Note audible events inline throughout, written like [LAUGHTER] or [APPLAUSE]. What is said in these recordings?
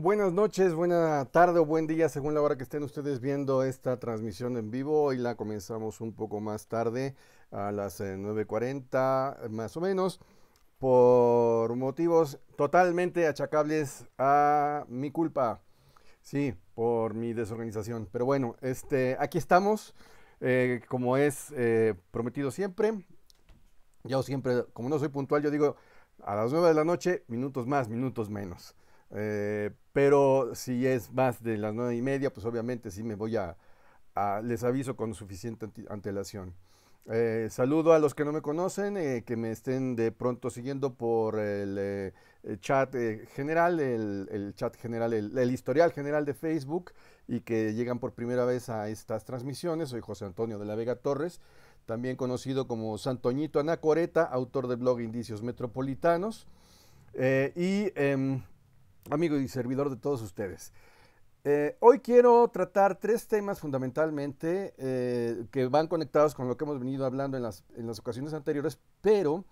buenas noches, buena tarde o buen día, según la hora que estén ustedes viendo esta transmisión en vivo. Hoy la comenzamos un poco más tarde, a las 9.40 eh, más o menos, por motivos totalmente achacables a mi culpa. Sí, por mi desorganización. Pero bueno, este, aquí estamos, eh, como es eh, prometido siempre. Yo siempre, como no soy puntual, yo digo a las 9 de la noche, minutos más, minutos menos. Eh, pero si es más de las nueve y media, pues obviamente sí me voy a, les aviso con suficiente antelación. Eh, saludo a los que no me conocen, eh, que me estén de pronto siguiendo por el, chat general, el, chat general, el, historial general de Facebook y que llegan por primera vez a estas transmisiones. Soy José Antonio de la Vega Torres, también conocido como Santoñito Anacoreta, autor del blog Indicios Metropolitanos. y em, amigo y servidor de todos ustedes. Eh, hoy quiero tratar tres temas fundamentalmente eh, que van conectados con lo que hemos venido hablando en las, en las ocasiones anteriores, pero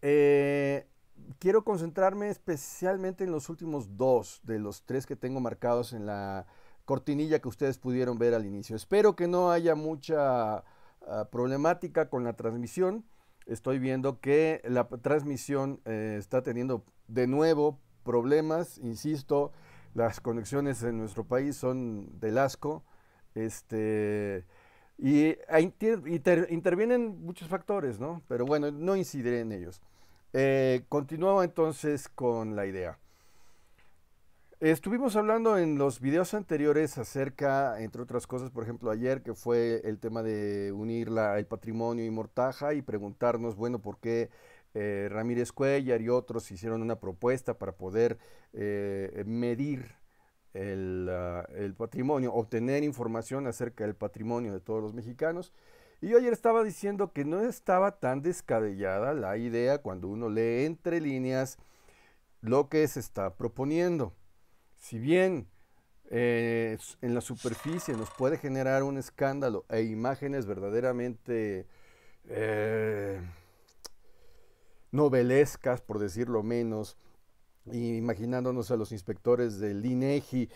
eh, quiero concentrarme especialmente en los últimos dos de los tres que tengo marcados en la cortinilla que ustedes pudieron ver al inicio. Espero que no haya mucha ah, problemática con la transmisión. Estoy viendo que la transmisión está teniendo de nuevo problemas, insisto, las conexiones en nuestro país son del asco, este, y intervienen muchos factores, ¿no? Pero bueno, no incidiré en ellos. Eh, continuaba entonces con la idea. Estuvimos hablando en los videos anteriores acerca, entre otras cosas, por ejemplo, ayer que fue el tema de unir al patrimonio y mortaja y preguntarnos, bueno, ¿por qué eh, Ramírez Cuellar y otros hicieron una propuesta para poder eh, medir ah, el, patrimonio, obtener información acerca del patrimonio de todos los mexicanos. Y yo ayer estaba diciendo que no estaba tan descabellada la idea cuando uno lee entre líneas lo que se está proponiendo. Si bien eh, en la superficie nos puede generar un escándalo e imágenes verdaderamente novelescas, por decirlo menos, imaginándonos a los inspectores del INEGI e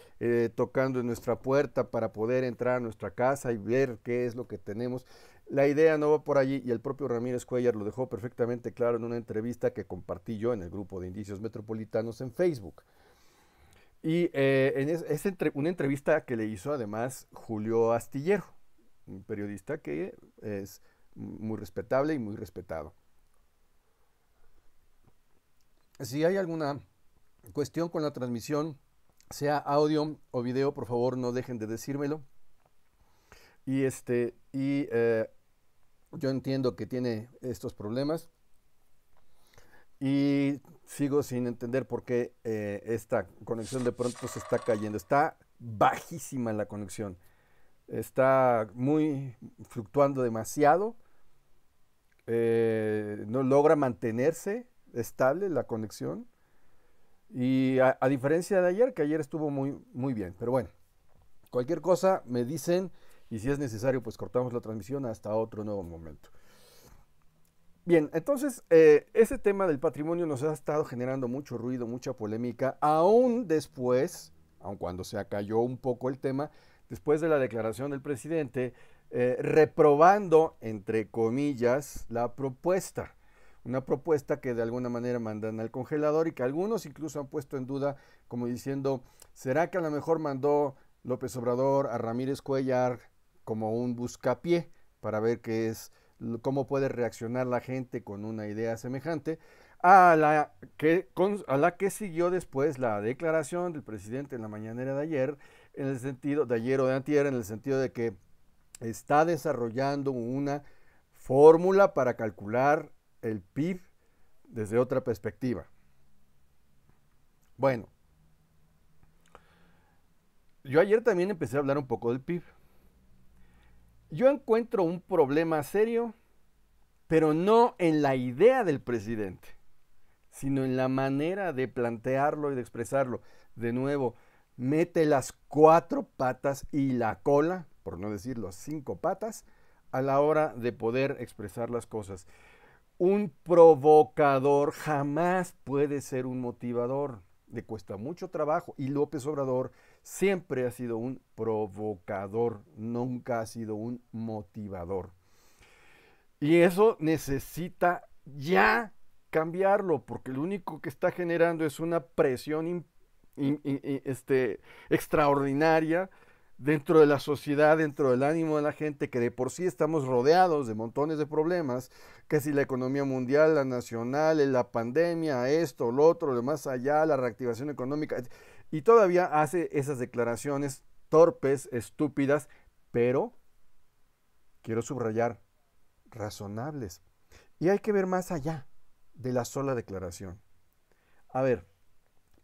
eh, tocando en nuestra puerta para poder entrar a nuestra casa y ver qué es lo que tenemos. La idea no va por allí y el propio Ramírez Cuellar lo dejó perfectamente claro en una entrevista que compartí yo en el grupo de indicios metropolitanos en Facebook. Y eh, es, una entrevista que le hizo además Julio Astillero, un periodista que es muy respetable y muy respetado si hay alguna cuestión con la transmisión, sea audio o video, por favor no dejen de decírmelo. Y este, eh, yo entiendo que tiene estos problemas. Y sigo sin entender por qué eh, esta conexión de pronto se está cayendo. Está bajísima la conexión. Está muy fluctuando demasiado. Eh, no logra mantenerse estable la conexión. Y a, diferencia de ayer, que ayer estuvo muy, muy bien. Pero bueno, cualquier cosa me dicen y si es necesario, pues cortamos la transmisión hasta otro nuevo momento. Bien, entonces eh, ese tema del patrimonio nos ha estado generando mucho ruido, mucha polémica, aún después, aun cuando se acalló un poco el tema, después de la declaración del presidente, eh, reprobando, entre comillas, la propuesta una propuesta que de alguna manera mandan al congelador y que algunos incluso han puesto en duda, como diciendo, ¿será que a lo mejor mandó López Obrador a Ramírez Cuellar como un buscapié para ver qué es, cómo puede reaccionar la gente con una idea semejante? A la, que, a la que siguió después la declaración del presidente en la mañanera de ayer, en el sentido, de ayer o de antier, en el sentido de que está desarrollando una fórmula para calcular el PIB desde otra perspectiva. Bueno, yo ayer también empecé a hablar un poco del PIB. Yo encuentro un problema serio, pero no en la idea del presidente, sino en la manera de plantearlo y de expresarlo. De nuevo, mete las cuatro patas y la cola, por no decir las cinco patas, a la hora de poder expresar las cosas un provocador jamás puede ser un motivador. Le cuesta mucho trabajo. Y López Obrador siempre ha sido un provocador, nunca ha sido un motivador. Y eso necesita ya cambiarlo, porque lo único que está generando es una presión este, extraordinaria dentro de la sociedad, dentro del ánimo de la gente, que de por sí estamos rodeados de montones de problemas, que si la economía mundial, la nacional, la pandemia, esto, lo otro, lo más allá, la reactivación económica, y todavía hace esas declaraciones torpes, estúpidas, pero, quiero subrayar, razonables. Y hay que ver más allá de la sola declaración. A ver,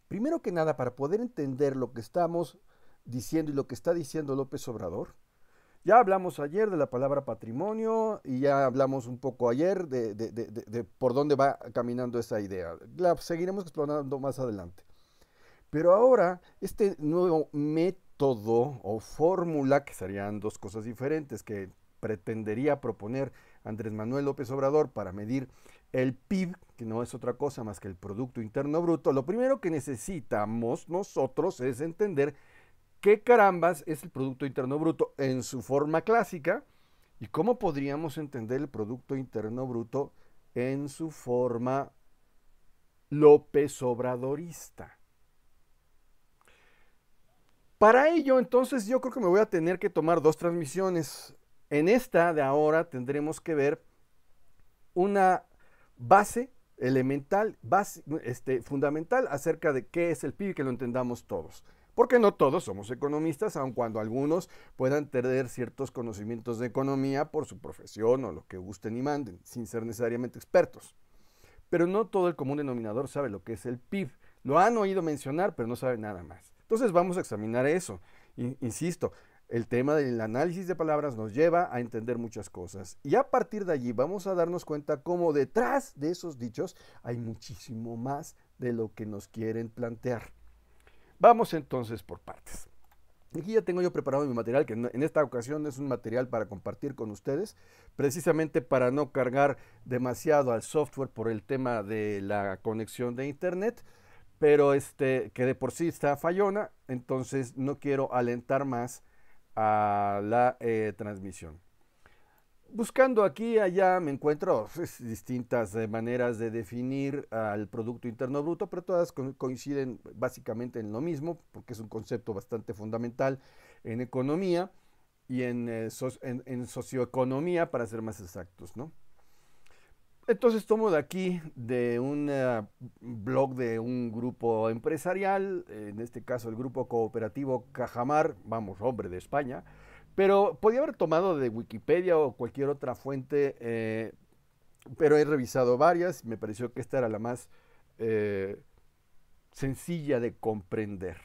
primero que nada, para poder entender lo que estamos diciendo y lo que está diciendo López Obrador. Ya hablamos ayer de la palabra patrimonio y ya hablamos un poco ayer de, de por dónde va caminando esa idea. La seguiremos explorando más adelante. Pero ahora, este nuevo método o fórmula, que serían dos cosas diferentes, que pretendería proponer Andrés Manuel López Obrador para medir el PIB, que no es otra cosa más que el Producto Interno Bruto, lo primero que necesitamos nosotros es entender ¿Qué carambas es el Producto Interno Bruto en su forma clásica? ¿Y cómo podríamos entender el Producto Interno Bruto en su forma López Obradorista? Para ello, entonces, yo creo que me voy a tener que tomar dos transmisiones. En esta de ahora tendremos que ver una base elemental, este, fundamental acerca de qué es el PIB y que lo entendamos todos. Porque no todos somos economistas, aun cuando algunos puedan tener ciertos conocimientos de economía por su profesión o lo que gusten y manden, sin ser necesariamente expertos. Pero no todo el común denominador sabe lo que es el PIB. Lo han oído mencionar, pero no sabe nada más. Entonces vamos a examinar eso. Insisto, el tema del análisis de palabras nos lleva a entender muchas cosas. Y a partir de allí vamos a darnos cuenta cómo detrás de esos dichos hay muchísimo más de lo que nos quieren plantear. Vamos entonces por partes. Aquí ya tengo yo preparado mi material, que en esta ocasión es un material para compartir con ustedes, precisamente para no cargar demasiado al software por el tema de la conexión de internet, pero este, que de por sí está fallona, entonces no quiero alentar más a la eh, transmisión buscando aquí y allá me encuentro pues, distintas eh, maneras de definir al Producto Interno Bruto, pero todas coinciden básicamente en lo mismo, porque es un concepto bastante fundamental en economía y en, eh, socioeconomía, para ser más exactos, Entonces tomo de aquí, de un eh, blog de un grupo empresarial, en este caso el grupo cooperativo Cajamar, vamos, hombre de España, pero podía haber tomado de Wikipedia o cualquier otra fuente, eh, pero he revisado varias y me pareció que esta era la más eh, sencilla de comprender.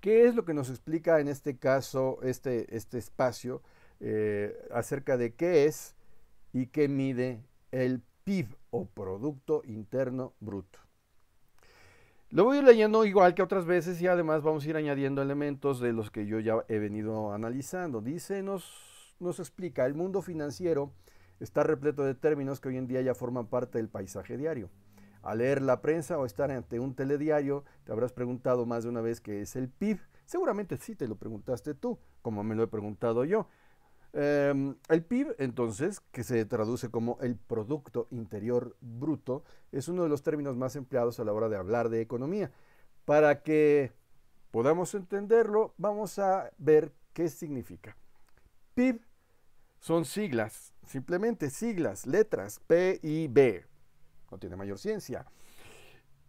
¿Qué es lo que nos explica en este caso este, este espacio eh, acerca de qué es y qué mide el PIB o Producto Interno Bruto? Lo voy leyendo igual que otras veces y además vamos a ir añadiendo elementos de los que yo ya he venido analizando. Dice, nos, nos explica, el mundo financiero está repleto de términos que hoy en día ya forman parte del paisaje diario. Al leer la prensa o estar ante un telediario, te habrás preguntado más de una vez qué es el PIB. Seguramente sí te lo preguntaste tú, como me lo he preguntado yo. Em, el PIB, entonces, que se traduce como el Producto Interior Bruto, es uno de los términos más empleados a la hora de hablar de economía. Para que podamos entenderlo, vamos a ver qué significa. PIB son siglas, simplemente siglas, letras, P y B. No tiene mayor ciencia.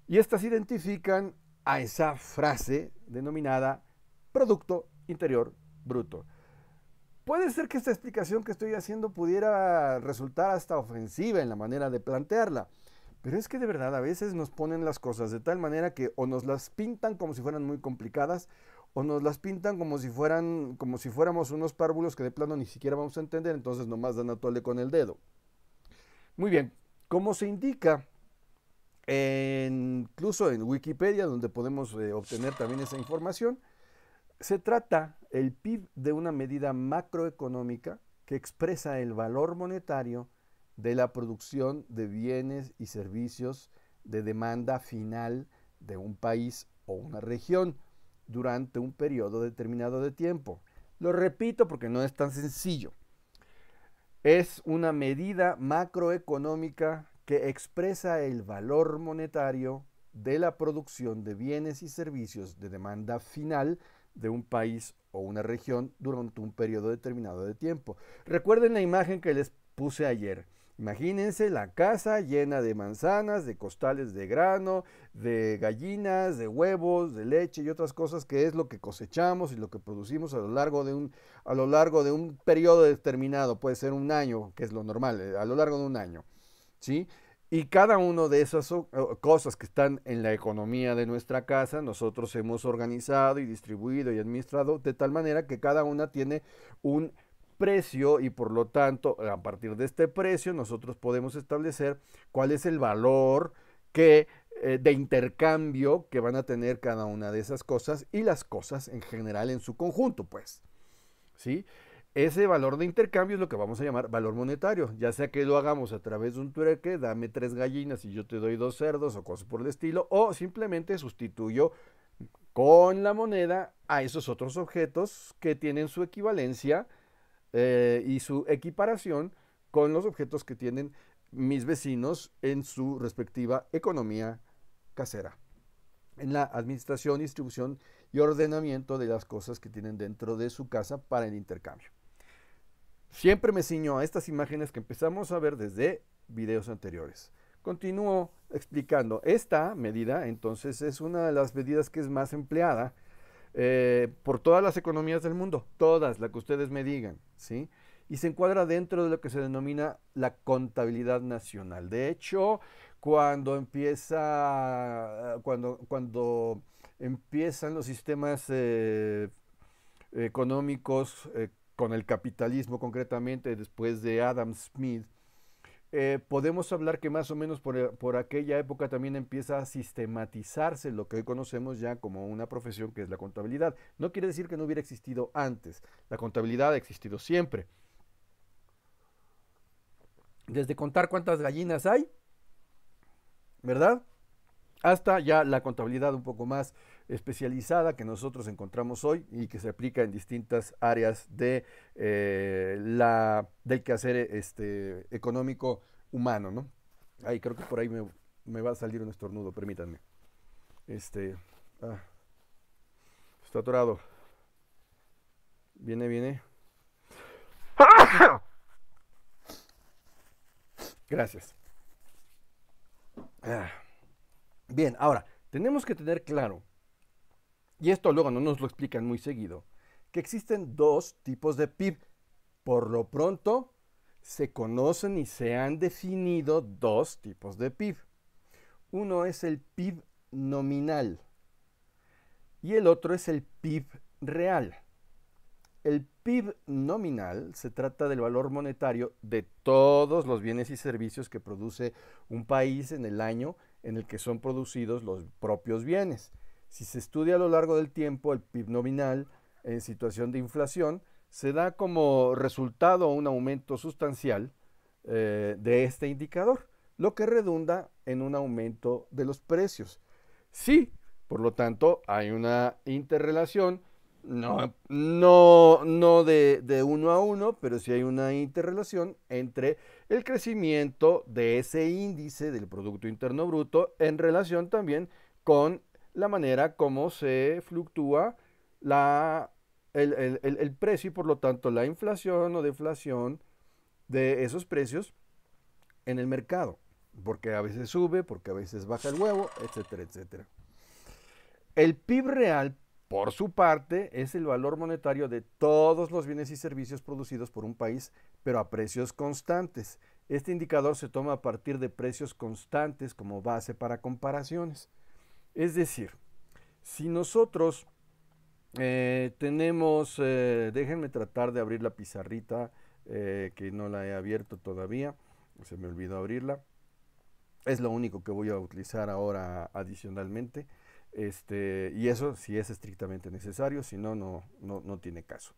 Y estas identifican a esa frase denominada Producto Interior Bruto. Puede ser que esta explicación que estoy haciendo pudiera resultar hasta ofensiva en la manera de plantearla, pero es que de verdad a veces nos ponen las cosas de tal manera que o nos las pintan como si fueran muy complicadas o nos las pintan como si fueran como si fuéramos unos párvulos que de plano ni siquiera vamos a entender, entonces nomás dan a tole con el dedo. Muy bien, como se indica incluso en Wikipedia, donde podemos eh, obtener también esa información, se trata el PIB de una medida macroeconómica que expresa el valor monetario de la producción de bienes y servicios de demanda final de un país o una región durante un periodo determinado de tiempo. Lo repito porque no es tan sencillo. Es una medida macroeconómica que expresa el valor monetario de la producción de bienes y servicios de demanda final de un país o una región durante un periodo determinado de tiempo. Recuerden la imagen que les puse ayer. Imagínense la casa llena de manzanas, de costales de grano, de gallinas, de huevos, de leche y otras cosas que es lo que cosechamos y lo que producimos a lo largo de un, a lo largo de un periodo determinado, puede ser un año, que es lo normal, eh, a lo largo de un año. ¿sí? Y cada una de esas cosas que están en la economía de nuestra casa, nosotros hemos organizado y distribuido y administrado de tal manera que cada una tiene un precio y por lo tanto a partir de este precio nosotros podemos establecer cuál es el valor que eh, de intercambio que van a tener cada una de esas cosas y las cosas en general en su conjunto pues sí ese valor de intercambio es lo que vamos a llamar valor monetario, ya sea que lo hagamos a través de un trueque, dame tres gallinas y yo te doy dos cerdos o cosas por el estilo, o simplemente sustituyo con la moneda a esos otros objetos que tienen su equivalencia eh, y su equiparación con los objetos que tienen mis vecinos en su respectiva economía casera, en la administración, distribución y ordenamiento de las cosas que tienen dentro de su casa para el intercambio. Siempre me ciño a estas imágenes que empezamos a ver desde videos anteriores. Continúo explicando. Esta medida, entonces, es una de las medidas que es más empleada eh, por todas las economías del mundo, todas, la que ustedes me digan, ¿sí? Y se encuadra dentro de lo que se denomina la contabilidad nacional. De hecho, cuando empieza, cuando, cuando empiezan los sistemas eh, económicos eh, con el capitalismo concretamente después de Adam Smith, eh, podemos hablar que más o menos por, eh, por, aquella época también empieza a sistematizarse lo que hoy conocemos ya como una profesión que es la contabilidad. No quiere decir que no hubiera existido antes, la contabilidad ha existido siempre. Desde contar cuántas gallinas hay, ¿verdad? Hasta ya la contabilidad un poco más especializada que nosotros encontramos hoy y que se aplica en distintas áreas de, eh, la, del quehacer este, económico humano, ¿no? creo que por ahí me, va a salir un estornudo, permítanme. Este, ah, está atorado. Viene, viene. Gracias. Ah, bien, ahora, tenemos que tener claro y esto luego no nos lo explican muy seguido, que existen dos tipos de PIB. Por lo pronto, se conocen y se han definido dos tipos de PIB. Uno es el PIB nominal y el otro es el PIB real. El PIB nominal se trata del valor monetario de todos los bienes y servicios que produce un país en el año en el que son producidos los propios bienes. Si se estudia a lo largo del tiempo el PIB nominal en situación de inflación, se da como resultado un aumento sustancial eh, de este indicador, lo que redunda en un aumento de los precios. Sí, por lo tanto, hay una interrelación, no, no, no de, de uno a uno, pero sí hay una interrelación entre el crecimiento de ese índice del Producto Interno Bruto en relación también con la manera como se fluctúa el, el precio y por lo tanto la inflación o deflación de esos precios en el mercado. Porque a veces sube, porque a veces baja el huevo, etcétera, etcétera. El PIB real, por su parte, es el valor monetario de todos los bienes y servicios producidos por un país, pero a precios constantes. Este indicador se toma a partir de precios constantes como base para comparaciones. Es decir, si nosotros eh, tenemos, eh, déjenme tratar de abrir la pizarrita eh, que no la he abierto todavía, se me olvidó abrirla. Es lo único que voy a utilizar ahora adicionalmente. Este, y eso si es estrictamente necesario, si no, no, no, tiene caso.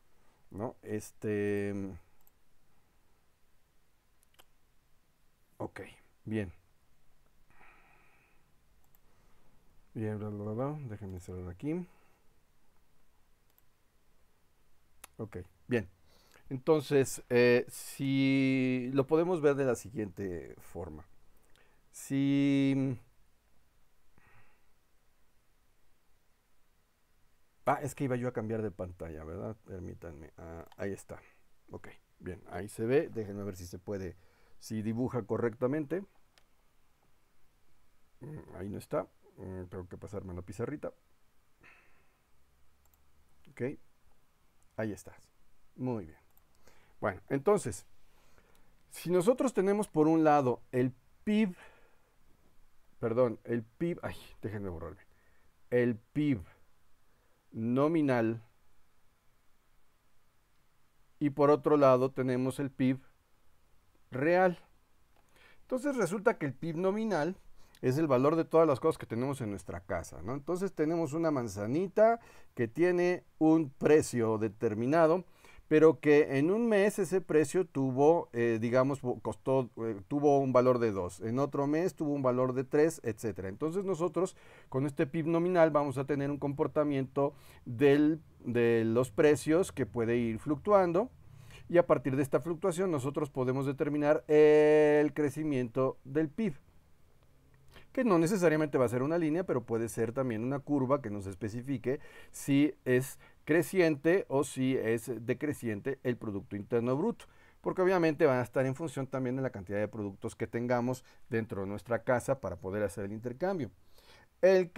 ¿no? Este, ok, bien. Bien, Déjenme cerrar aquí. Ok, bien. Entonces, eh, si lo podemos ver de la siguiente forma. Si... Ah, es que iba yo a cambiar de pantalla, ¿verdad? Permítanme. Ah, ahí está. Ok, bien, ahí se ve. Déjenme ver si se puede, si dibuja correctamente. Mm, ahí no está. Eh, tengo que pasarme la pizarrita. Ok. Ahí estás. Muy bien. Bueno, entonces, si nosotros tenemos por un lado el PIB, perdón, el PIB, ay, déjenme borrarme, el PIB nominal y por otro lado tenemos el PIB real. Entonces resulta que el PIB nominal es el valor de todas las cosas que tenemos en nuestra casa, ¿no? Entonces tenemos una manzanita que tiene un precio determinado, pero que en un mes ese precio tuvo, eh, digamos, costó, eh, tuvo un valor de 2, en otro mes tuvo un valor de 3, etcétera. Entonces nosotros con este PIB nominal vamos a tener un comportamiento de los precios que puede ir fluctuando y a partir de esta fluctuación nosotros podemos determinar el crecimiento del PIB que no necesariamente va a ser una línea, pero puede ser también una curva que nos especifique si es creciente o si es decreciente el Producto Interno Bruto porque obviamente van a estar en función también de la cantidad de productos que tengamos dentro de nuestra casa para poder hacer el intercambio. El,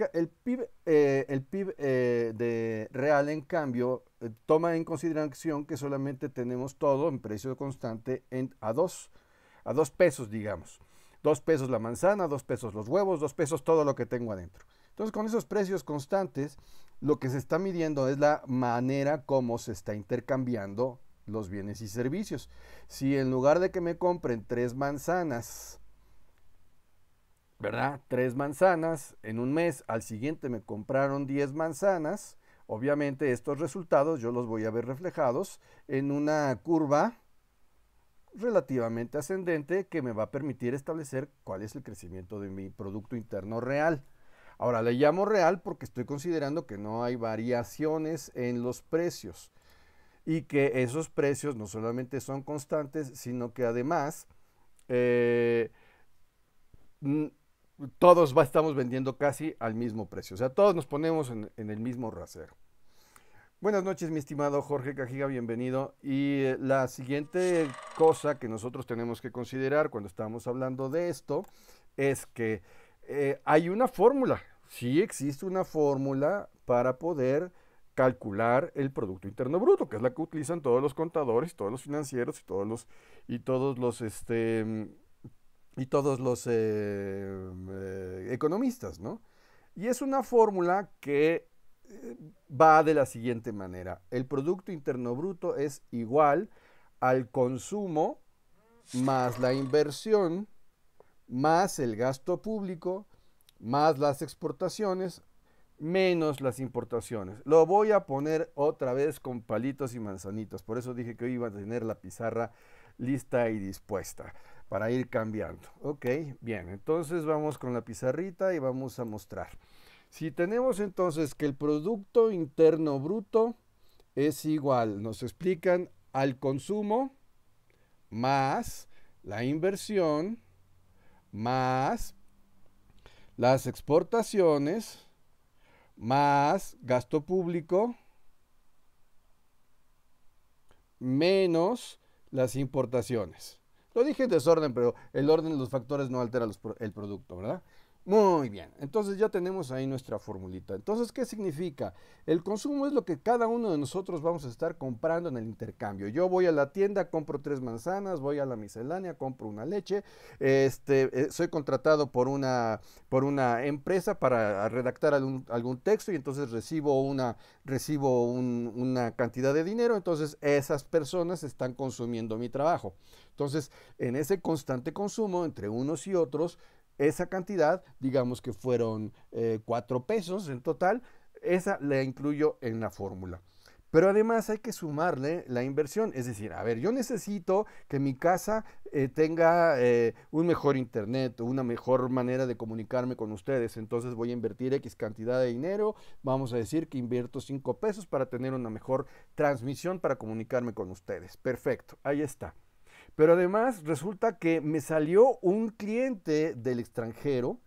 PIB, eh, eh, de real, en cambio, eh, toma en consideración que solamente tenemos todo en precio constante a, dos, a dos pesos, digamos. Dos pesos la manzana, dos pesos los huevos, dos pesos todo lo que tengo adentro. Entonces, con esos precios constantes, lo que se está midiendo es la manera como se está intercambiando los bienes y servicios. Si en lugar de que me compren tres manzanas, ¿verdad? Tres manzanas en un mes, al siguiente me compraron diez manzanas, obviamente estos resultados yo los voy a ver reflejados en una curva relativamente ascendente que me va a permitir establecer cuál es el crecimiento de mi Producto Interno Real. Ahora, le llamo real porque estoy considerando que no hay variaciones en los precios y que esos precios no solamente son constantes, sino que además eh, todos estamos vendiendo casi al mismo precio. O sea, todos nos ponemos en, en el mismo rasero. Buenas noches, mi estimado Jorge Cajiga, bienvenido. Y eh, la siguiente cosa que nosotros tenemos que considerar cuando estamos hablando de esto es que eh, hay una fórmula, sí existe una fórmula para poder calcular el Producto Interno Bruto, que es la que utilizan todos los contadores, todos los financieros y todos los, y todos los, este, mm, y todos los eh, mm, economistas, ¿no? Y es una fórmula que va de la siguiente manera. El Producto Interno Bruto es igual al consumo más la inversión, más el gasto público, más las exportaciones, menos las importaciones. Lo voy a poner otra vez con palitos y manzanitas. Por eso dije que iba a tener la pizarra lista y dispuesta para ir cambiando. Ok, bien, entonces vamos con la pizarrita y vamos a mostrar. Si tenemos entonces que el Producto Interno Bruto es igual, nos explican, al consumo más la inversión más las exportaciones más gasto público menos las importaciones. Lo dije en desorden, pero el orden de los factores no altera el producto, ¿verdad? Muy bien, entonces ya tenemos ahí nuestra formulita. Entonces, ¿qué significa? El consumo es lo que cada uno de nosotros vamos a estar comprando en el intercambio. Yo voy a la tienda, compro tres manzanas, voy a la miscelánea, compro una leche. Este, eh, soy contratado por una, por una empresa para redactar algún, texto y entonces recibo, una, recibo una cantidad de dinero. Entonces, esas personas están consumiendo mi trabajo. Entonces, en ese constante consumo entre unos y otros, esa cantidad, digamos que fueron eh, cuatro 4 pesos en total, esa la incluyo en la fórmula. Pero además hay que sumarle la inversión, es decir, a ver, yo necesito que mi casa eh, tenga eh, un mejor internet, una mejor manera de comunicarme con ustedes, entonces voy a invertir X cantidad de dinero, vamos a decir que invierto 5 pesos para tener una mejor transmisión para comunicarme con ustedes. Perfecto, ahí está. Pero además resulta que me salió un cliente del extranjero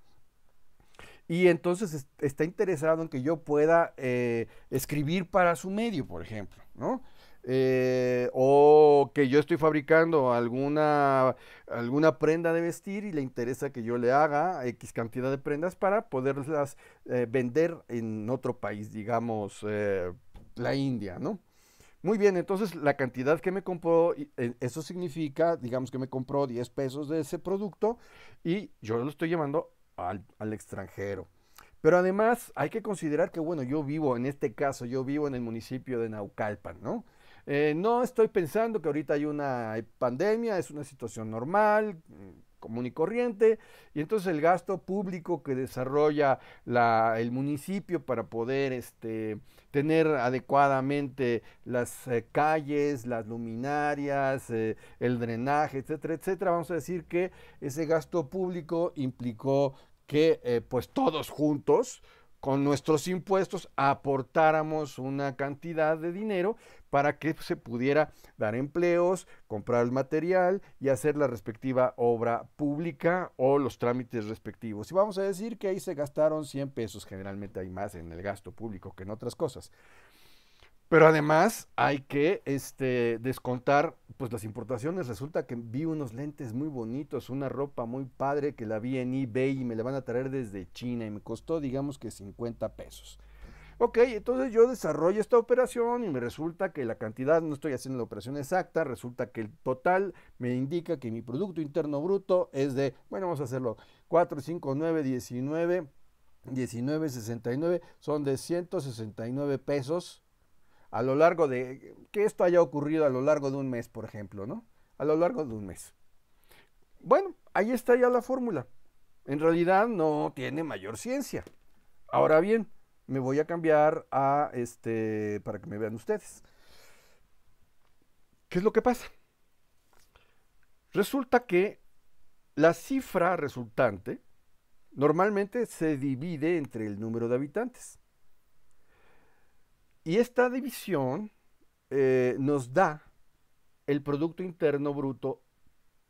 y entonces está interesado en que yo pueda eh, escribir para su medio, por ejemplo, ¿no? Eh, o que yo estoy fabricando alguna, alguna prenda de vestir y le interesa que yo le haga X cantidad de prendas para poderlas eh, vender en otro país, digamos la India, ¿no? Muy bien, entonces la cantidad que me compró, eh, eso significa, digamos que me compró 10 pesos de ese producto y yo lo estoy llevando al, extranjero. Pero además hay que considerar que, bueno, yo vivo, en este caso, yo vivo en el municipio de Naucalpan, ¿no? Eh, no estoy pensando que ahorita hay una pandemia, es una situación normal, común y corriente, y entonces el gasto público que desarrolla el municipio para poder este, tener adecuadamente las eh, calles, las luminarias, eh, el drenaje, etcétera, etcétera, vamos a decir que ese gasto público implicó que eh, pues todos juntos, con nuestros impuestos aportáramos una cantidad de dinero para que se pudiera dar empleos, comprar el material y hacer la respectiva obra pública o los trámites respectivos. Y vamos a decir que ahí se gastaron 100 pesos, generalmente hay más en el gasto público que en otras cosas. Pero además hay que este, descontar pues las importaciones. Resulta que vi unos lentes muy bonitos, una ropa muy padre que la vi en eBay y me la van a traer desde China y me costó digamos que 50 pesos. Ok, entonces yo desarrollo esta operación y me resulta que la cantidad, no estoy haciendo la operación exacta, resulta que el total me indica que mi Producto Interno Bruto es de, bueno, vamos a hacerlo, 4, 5, 9, 19, 19, 69, son de 169 pesos a lo largo de, que esto haya ocurrido a lo largo de un mes, por ejemplo, ¿no? A lo largo de un mes. Bueno, ahí está ya la fórmula. En realidad no tiene mayor ciencia. Ahora bien, me voy a cambiar a este, para que me vean ustedes. ¿Qué es lo que pasa? Resulta que la cifra resultante normalmente se divide entre el número de habitantes. Y esta división eh, nos da el Producto Interno Bruto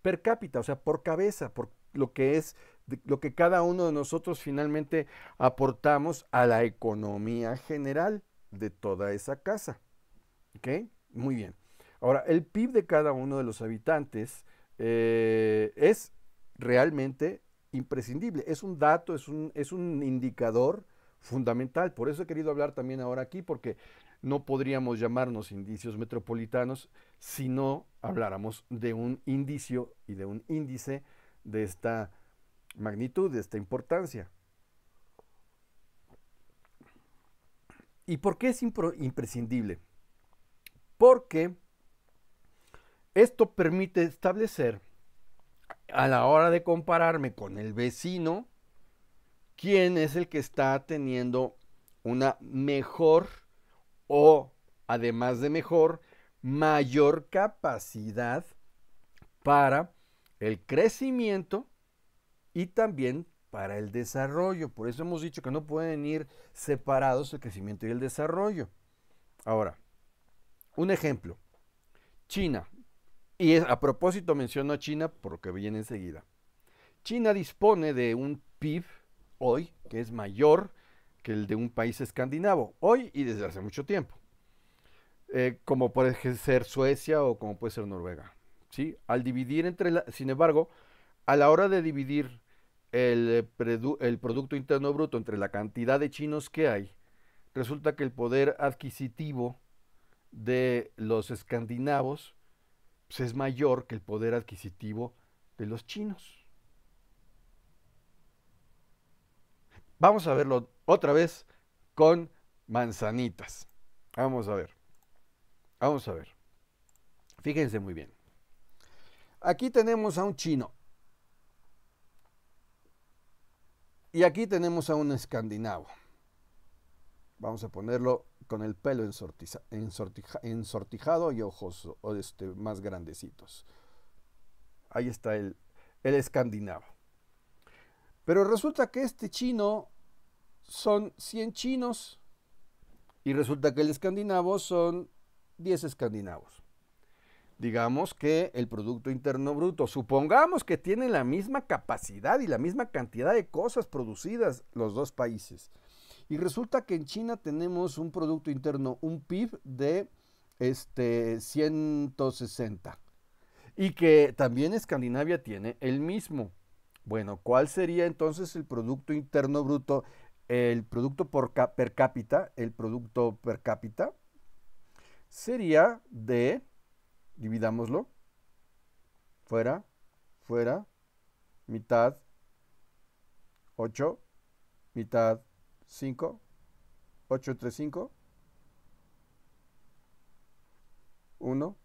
per cápita, o sea, por cabeza, por lo que es, lo que cada uno de nosotros finalmente aportamos a la economía general de toda esa casa. ¿Ok? Muy bien. Ahora, el PIB de cada uno de los habitantes eh, es realmente imprescindible. Es un dato, es un, es un indicador fundamental. Por eso he querido hablar también ahora aquí, porque no podríamos llamarnos indicios metropolitanos si no habláramos de un indicio y de un índice de esta magnitud, de esta importancia. ¿Y por qué es imprescindible? Porque esto permite establecer a la hora de compararme con el vecino, quién es el que está teniendo una mejor o, además de mejor, mayor capacidad para el crecimiento y también para el desarrollo. Por eso hemos dicho que no pueden ir separados el crecimiento y el desarrollo. Ahora, un ejemplo. China. Y a propósito menciono a China porque viene enseguida. China dispone de un PIB hoy que es mayor que el de un país escandinavo, hoy y desde hace mucho tiempo. Eh, como puede ser Suecia o como puede ser Noruega. ¿sí? Al dividir entre, la, sin embargo, a la hora de dividir el, eh, el Producto Interno Bruto entre la cantidad de chinos que hay, resulta que el poder adquisitivo de los escandinavos pues, es mayor que el poder adquisitivo de los chinos. Vamos a verlo otra vez con manzanitas. Vamos a ver. Vamos a ver. Fíjense muy bien. Aquí tenemos a un chino. Y aquí tenemos a un escandinavo. Vamos a ponerlo con el pelo ensortijado y ojos este, más grandecitos. Ahí está el escandinavo. Pero resulta que este chino son 100 chinos y resulta que el escandinavo son 10 escandinavos. Digamos que el Producto Interno Bruto, supongamos que tiene la misma capacidad y la misma cantidad de cosas producidas los dos países. Y resulta que en China tenemos un Producto Interno, un PIB de este, 160. Y que también Escandinavia tiene el mismo. Bueno, ¿cuál sería entonces el Producto Interno Bruto el producto por per cápita, el producto per cápita sería de, dividámoslo, fuera, fuera, mitad 8, mitad 5, 8 entre 5, 1,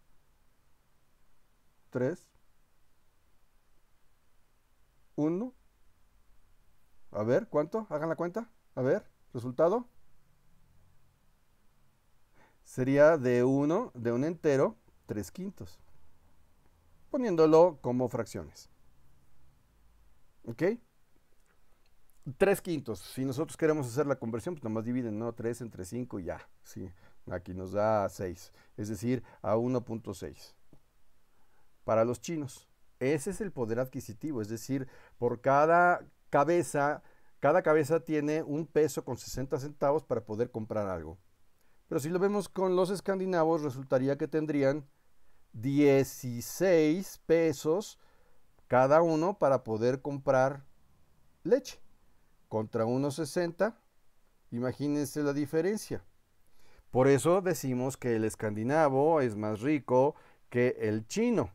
3, 1, a ver, ¿cuánto? Hagan la cuenta. A ver, resultado. Sería de 1, de un entero, 3 quintos. Poniéndolo como fracciones. ¿Ok? 3 quintos. Si nosotros queremos hacer la conversión, pues nomás dividen, ¿no? 3 entre 5 y ya. Sí, aquí nos da 6. Es decir, a 1.6. Para los chinos. Ese es el poder adquisitivo. Es decir, por cada cabeza cada cabeza tiene un peso con 60 centavos para poder comprar algo. Pero si lo vemos con los escandinavos, resultaría que tendrían 16 pesos cada uno para poder comprar leche. Contra 1,60, imagínense la diferencia. Por eso decimos que el escandinavo es más rico que el chino,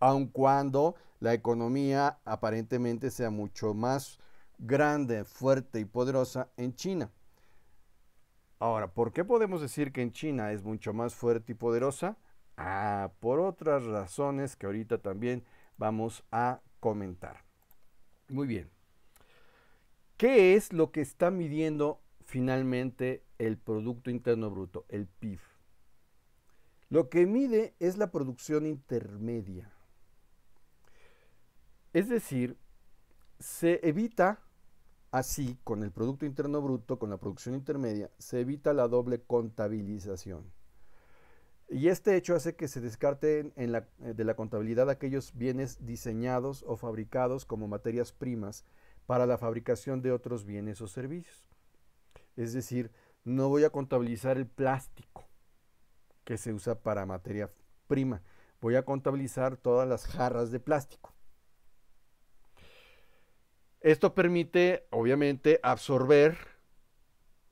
aun cuando la economía aparentemente sea mucho más grande, fuerte y poderosa en China. Ahora, ¿por qué podemos decir que en China es mucho más fuerte y poderosa? Ah, por otras razones que ahorita también vamos a comentar. Muy bien. ¿Qué es lo que está midiendo finalmente el Producto Interno Bruto, el PIB? Lo que mide es la producción intermedia. Es decir, se evita Así, con el Producto Interno Bruto, con la producción intermedia, se evita la doble contabilización. Y este hecho hace que se descarten eh, de la contabilidad aquellos bienes diseñados o fabricados como materias primas para la fabricación de otros bienes o servicios. Es decir, no voy a contabilizar el plástico que se usa para materia prima. Voy a contabilizar todas las jarras de plástico. Esto permite, obviamente, absorber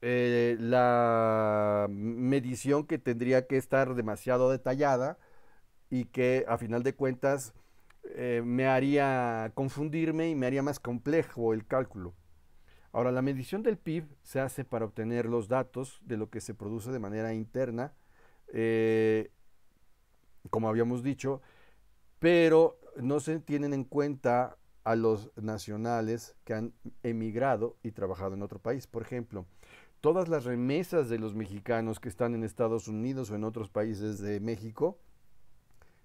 eh, la medición que tendría que estar demasiado detallada y que a final de cuentas eh, me haría confundirme y me haría más complejo el cálculo. Ahora, la medición del PIB se hace para obtener los datos de lo que se produce de manera interna, eh, como habíamos dicho, pero no se tienen en cuenta a los nacionales que han emigrado y trabajado en otro país. Por ejemplo, todas las remesas de los mexicanos que están en Estados Unidos o en otros países de México,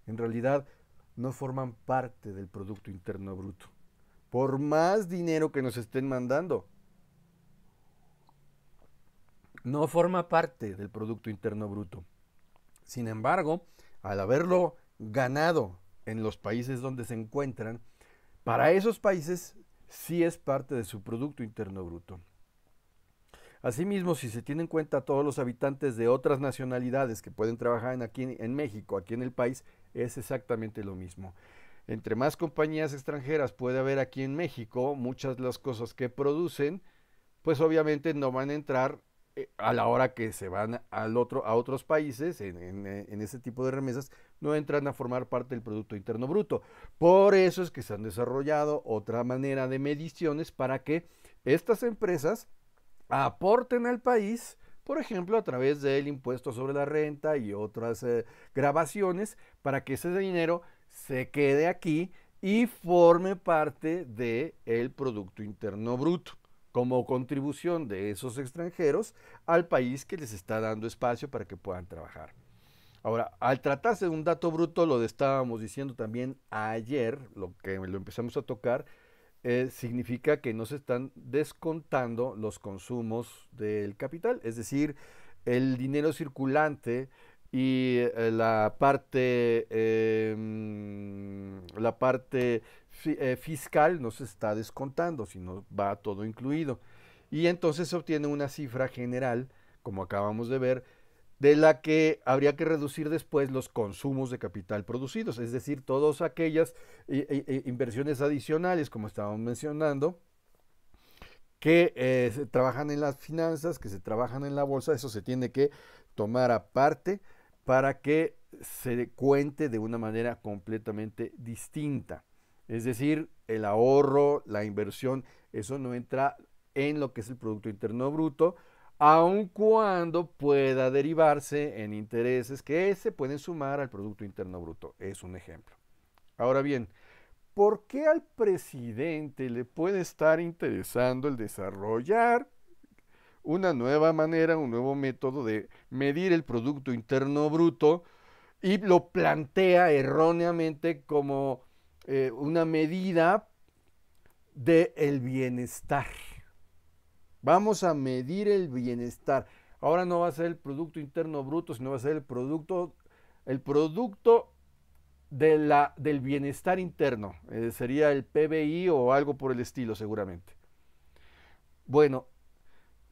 en realidad no forman parte del Producto Interno Bruto. Por más dinero que nos estén mandando, no forma parte del Producto Interno Bruto. Sin embargo, al haberlo ganado en los países donde se encuentran, para esos países sí es parte de su Producto Interno Bruto. Asimismo, si se tiene en cuenta todos los habitantes de otras nacionalidades que pueden trabajar en aquí en México, aquí en el país, es exactamente lo mismo. Entre más compañías extranjeras puede haber aquí en México, muchas de las cosas que producen, pues obviamente no van a entrar eh, a la hora que se van al otro, a otros países eh, en, ese tipo de remesas, no entran a formar parte del Producto Interno Bruto. Por eso es que se han desarrollado otra manera de mediciones para que estas empresas aporten al país, por ejemplo, a través del impuesto sobre la renta y otras eh, grabaciones, para que ese dinero se quede aquí y forme parte del Producto Interno Bruto como contribución de esos extranjeros al país que les está dando espacio para que puedan trabajar. Ahora, al tratarse de un dato bruto, lo estábamos diciendo también ayer, lo que lo empezamos a tocar, eh, significa que no se están descontando los consumos del capital, es decir, el dinero circulante y eh, la parte em, la parte eh, fiscal no se está descontando, sino va todo incluido. Y entonces se obtiene una cifra general, como acabamos de ver, de la que habría que reducir después los consumos de capital producidos, es decir, todas aquellas eh, eh, inversiones adicionales, como estábamos mencionando, que se trabajan en las finanzas, que se trabajan en la bolsa, eso se tiene que tomar aparte para que se cuente de una manera completamente distinta. Es decir, el ahorro, la inversión, eso no entra en lo que es el Producto Interno Bruto, aun cuando pueda derivarse en intereses que se pueden sumar al Producto Interno Bruto. Es un ejemplo. Ahora bien, ¿por qué al presidente le puede estar interesando el desarrollar una nueva manera, un nuevo método de medir el Producto Interno Bruto y lo plantea erróneamente como eh, una medida del el bienestar. Vamos a medir el bienestar. Ahora no va a ser el Producto Interno Bruto, sino va a ser el producto, el producto de la, del bienestar interno. Eh, sería el PBI o algo por el estilo, seguramente. Bueno,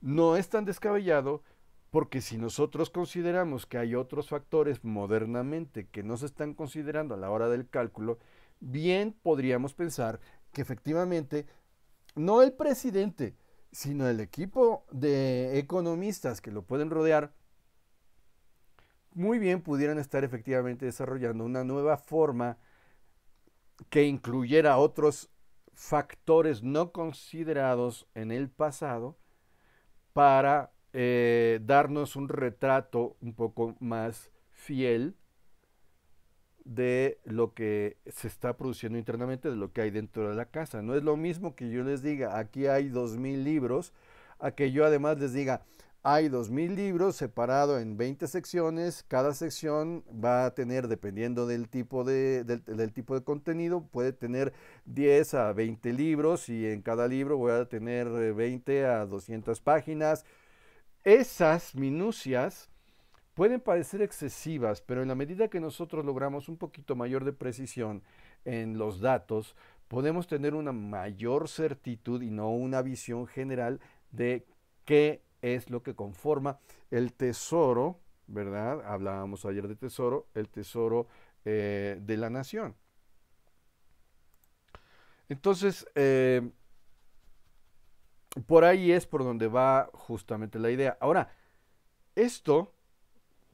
no es tan descabellado porque si nosotros consideramos que hay otros factores modernamente que no se están considerando a la hora del cálculo, bien podríamos pensar que efectivamente no el presidente, sino el equipo de economistas que lo pueden rodear, muy bien pudieran estar efectivamente desarrollando una nueva forma que incluyera otros factores no considerados en el pasado para eh, darnos un retrato un poco más fiel de lo que se está produciendo internamente, de lo que hay dentro de la casa. No es lo mismo que yo les diga, aquí hay 2.000 libros, a que yo además les diga, hay 2.000 libros separados en 20 secciones, cada sección va a tener, dependiendo del tipo de, del, del tipo de contenido, puede tener 10 a 20 libros y en cada libro voy a tener 20 eh, a 200 páginas. Esas minucias pueden parecer excesivas, pero en la medida que nosotros logramos un poquito mayor de precisión en los datos, podemos tener una mayor certitud y no una visión general de qué es lo que conforma el tesoro, ¿verdad? Hablábamos ayer de tesoro, el tesoro eh, de la nación. Entonces, eh, por ahí es por donde va justamente la idea. Ahora, esto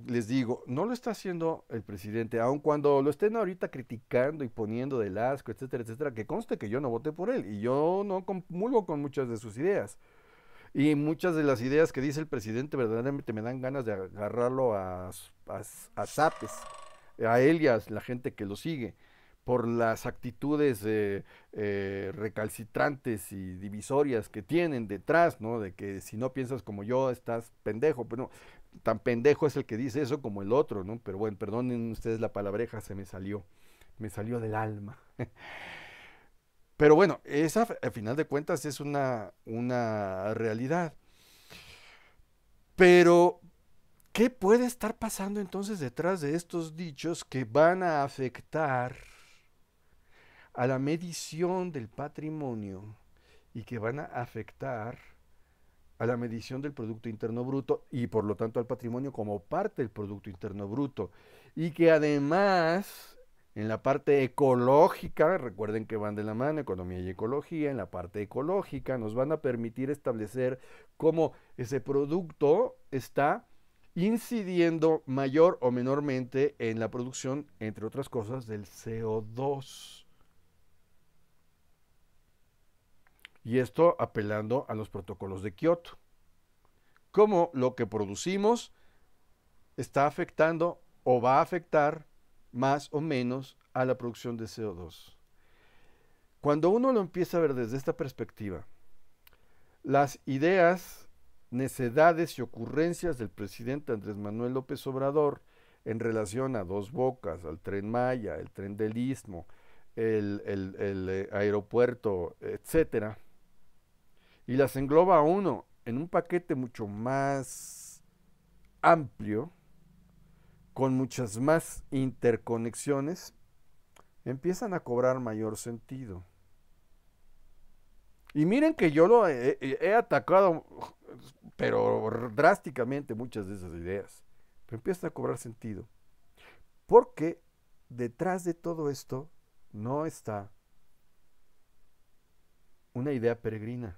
les digo, no lo está haciendo el presidente, aun cuando lo estén ahorita criticando y poniendo del asco, etcétera, etcétera, que conste que yo no voté por él y yo no comulgo con muchas de sus ideas. Y muchas de las ideas que dice el presidente verdaderamente me dan ganas de agarrarlo a, a, a zapes, a la gente que lo sigue, por las actitudes eh, eh, recalcitrantes y divisorias que tienen detrás, ¿no? De que si no piensas como yo, estás pendejo. Pero no, tan pendejo es el que dice eso como el otro, ¿no? Pero bueno, perdonen ustedes la palabreja, se me salió, me salió del alma. [LAUGHS] Pero bueno, esa al final de cuentas es una, una realidad. Pero, ¿qué puede estar pasando entonces detrás de estos dichos que van a afectar a la medición del patrimonio y que van a afectar a la medición del Producto Interno Bruto y por lo tanto al patrimonio como parte del Producto Interno Bruto. Y que además en la parte ecológica, recuerden que van de la mano economía y ecología, en la parte ecológica nos van a permitir establecer cómo ese producto está incidiendo mayor o menormente en la producción, entre otras cosas, del CO2. y esto apelando a los protocolos de Kioto. Cómo lo que producimos está afectando o va a afectar más o menos a la producción de CO2. Cuando uno lo empieza a ver desde esta perspectiva, las ideas, necedades y ocurrencias del presidente Andrés Manuel López Obrador en relación a Dos Bocas, al tren Maya, el tren del Istmo, el, el eh, aeropuerto, etcétera, y las engloba a uno en un paquete mucho más amplio, con muchas más interconexiones, empiezan a cobrar mayor sentido. Y miren que yo lo he, atacado, pero drásticamente muchas de esas ideas, pero empiezan a cobrar sentido. Porque detrás de todo esto no está una idea peregrina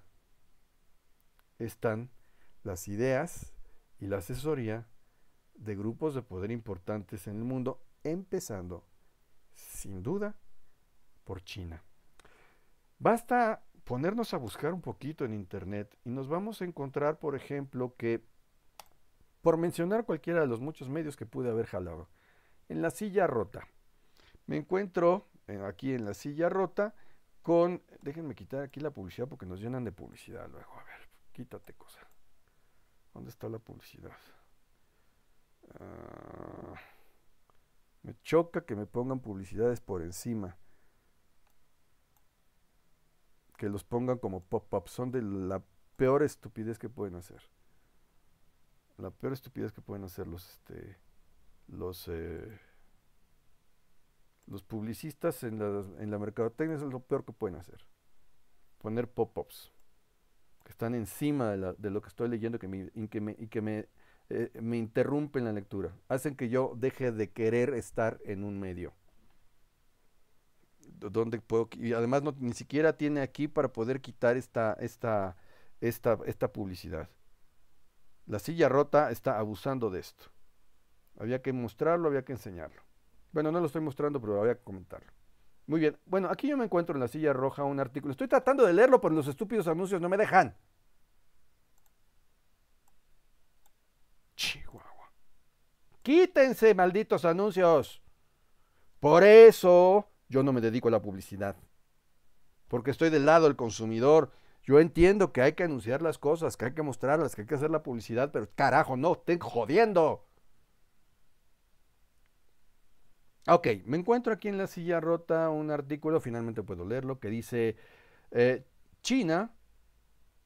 están las ideas y la asesoría de grupos de poder importantes en el mundo, empezando, sin duda, por China. Basta ponernos a buscar un poquito en Internet y nos vamos a encontrar, por ejemplo, que, por mencionar cualquiera de los muchos medios que pude haber jalado, en la silla rota. Me encuentro eh, aquí en la silla rota con, déjenme quitar aquí la publicidad porque nos llenan de publicidad luego, a ver. Quítate, cosa. ¿Dónde está la publicidad? Ah, me choca que me pongan publicidades por encima. Que los pongan como pop ups Son de la peor estupidez que pueden hacer. La peor estupidez que pueden hacer los este. Los. Eh, los publicistas en la, en la mercadotecnia es lo peor que pueden hacer. Poner pop-ups que están encima de, lo que estoy leyendo que me, y que eh, me, interrumpen la lectura, hacen que yo deje de querer estar en un medio. puedo, y además ni siquiera tiene aquí para poder quitar esta, esta, esta, esta publicidad. La silla rota está abusando de esto. Había que mostrarlo, había que enseñarlo. Bueno, no lo estoy mostrando, pero había que comentarlo. Muy bien. Bueno, aquí yo me encuentro en la silla roja un artículo. Estoy tratando de leerlo, pero los estúpidos anuncios no me dejan. Chihuahua. Quítense, malditos anuncios. Por eso yo no me dedico a la publicidad. Porque estoy del lado del consumidor. Yo entiendo que hay que anunciar las cosas, que hay que mostrarlas, que hay que hacer la publicidad, pero carajo, no, estén jodiendo. Ok, me encuentro aquí en la silla rota un artículo, finalmente puedo leerlo, que dice, eh, China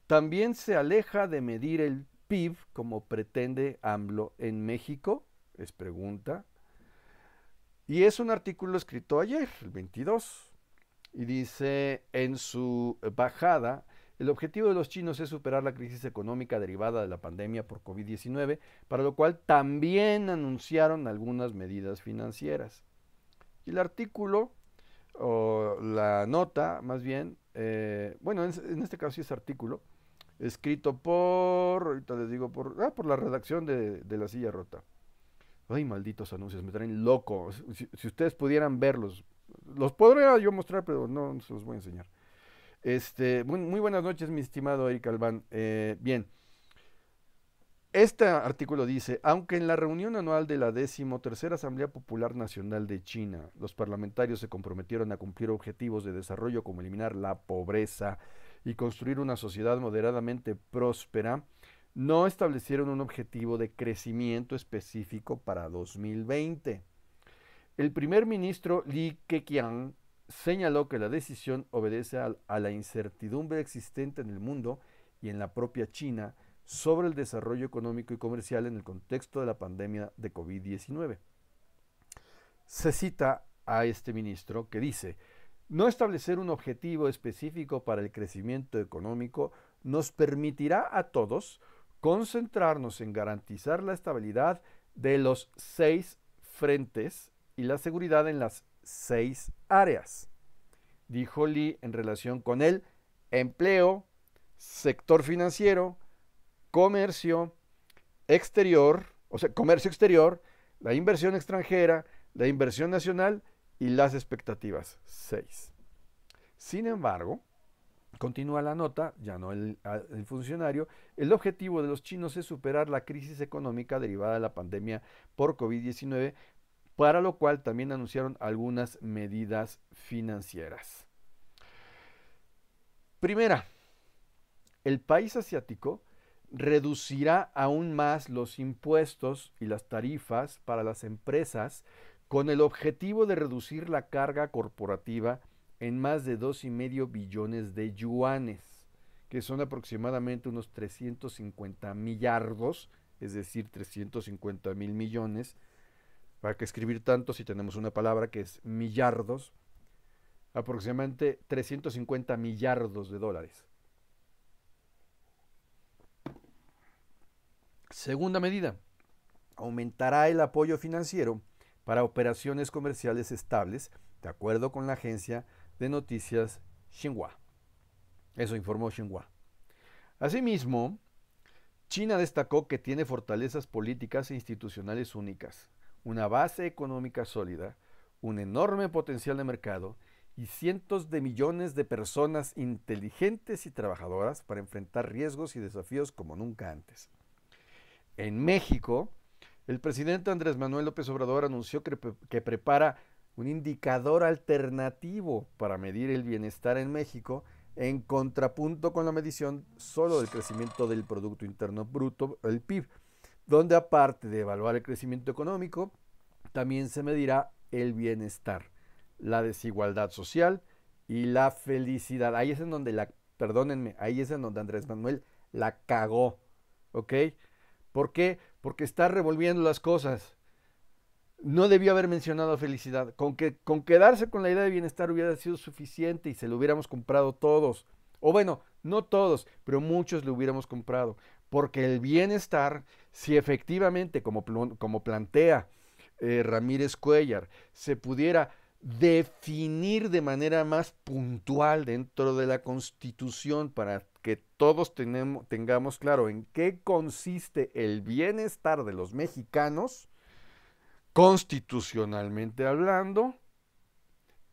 también se aleja de medir el PIB como pretende AMLO en México, es pregunta. Y es un artículo escrito ayer, el 22, y dice, en su bajada, el objetivo de los chinos es superar la crisis económica derivada de la pandemia por COVID-19, para lo cual también anunciaron algunas medidas financieras. Y el artículo, o la nota más bien, eh, bueno, en, este caso sí es artículo, escrito por, ahorita les digo, por, ah, por la redacción de, La Silla Rota. Ay, malditos anuncios, me traen loco. Si, ustedes pudieran verlos, los podría yo mostrar, pero no se los voy a enseñar. Este, muy, buenas noches, mi estimado Eric Albán. Eh, bien. Este artículo dice, aunque en la reunión anual de la decimotercera Asamblea Popular Nacional de China, los parlamentarios se comprometieron a cumplir objetivos de desarrollo como eliminar la pobreza y construir una sociedad moderadamente próspera, no establecieron un objetivo de crecimiento específico para 2020. El primer ministro Li Keqiang señaló que la decisión obedece a la incertidumbre existente en el mundo y en la propia China, sobre el desarrollo económico y comercial en el contexto de la pandemia de COVID-19. Se cita a este ministro que dice, no establecer un objetivo específico para el crecimiento económico nos permitirá a todos concentrarnos en garantizar la estabilidad de los seis frentes y la seguridad en las seis áreas, dijo Lee en relación con el empleo, sector financiero, comercio exterior, o sea, comercio exterior, la inversión extranjera, la inversión nacional y las expectativas. Seis. Sin embargo, continúa la nota, ya no el, funcionario, el objetivo de los chinos es superar la crisis económica derivada de la pandemia por COVID-19, para lo cual también anunciaron algunas medidas financieras. Primera, el país asiático reducirá aún más los impuestos y las tarifas para las empresas con el objetivo de reducir la carga corporativa en más de 2,5 billones de yuanes, que son aproximadamente unos 350 millardos, es decir, 350 mil millones. ¿Para qué escribir tanto si tenemos una palabra que es millardos? Aproximadamente 350 millardos de dólares. Segunda medida, aumentará el apoyo financiero para operaciones comerciales estables, de acuerdo con la agencia de noticias Xinhua. Eso informó Xinhua. Asimismo, China destacó que tiene fortalezas políticas e institucionales únicas, una base económica sólida, un enorme potencial de mercado y cientos de millones de personas inteligentes y trabajadoras para enfrentar riesgos y desafíos como nunca antes. En México, el presidente Andrés Manuel López Obrador anunció que, prepara un indicador alternativo para medir el bienestar en México en contrapunto con la medición solo del crecimiento del Producto Interno Bruto, el PIB, donde aparte de evaluar el crecimiento económico, también se medirá el bienestar, la desigualdad social y la felicidad. Ahí es en donde la, perdónenme, ahí es en donde Andrés Manuel la cagó, ¿ok? ¿Por qué? Porque está revolviendo las cosas. No debió haber mencionado felicidad. Con, que, con quedarse con la idea de bienestar hubiera sido suficiente y se lo hubiéramos comprado todos. O bueno, no todos, pero muchos lo hubiéramos comprado. Porque el bienestar, si efectivamente, como, como plantea eh, Ramírez Cuellar, se pudiera definir de manera más puntual dentro de la Constitución para que todos tenemos, tengamos claro en qué consiste el bienestar de los mexicanos, constitucionalmente hablando,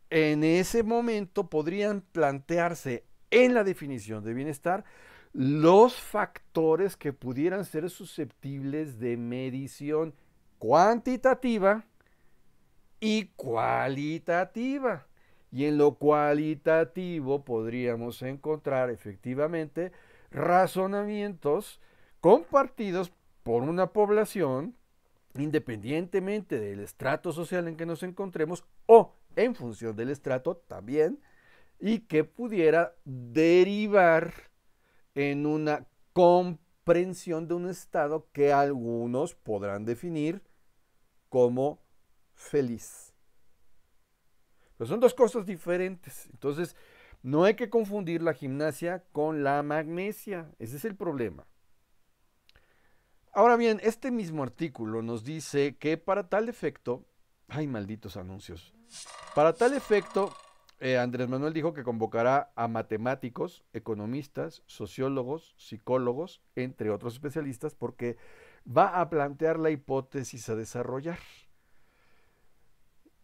en ese momento podrían plantearse en la definición de bienestar los factores que pudieran ser susceptibles de medición cuantitativa y cualitativa y en lo cualitativo podríamos encontrar efectivamente razonamientos compartidos por una población independientemente del estrato social en que nos encontremos o en función del estrato también y que pudiera derivar en una comprensión de un estado que algunos podrán definir como feliz. Pero son dos cosas diferentes. Entonces, no hay que confundir la gimnasia con la magnesia. Ese es el problema. Ahora bien, este mismo artículo nos dice que para tal efecto, ay malditos anuncios, para tal efecto, eh, Andrés Manuel dijo que convocará a matemáticos, economistas, sociólogos, psicólogos, entre otros especialistas, porque va a plantear la hipótesis a desarrollar.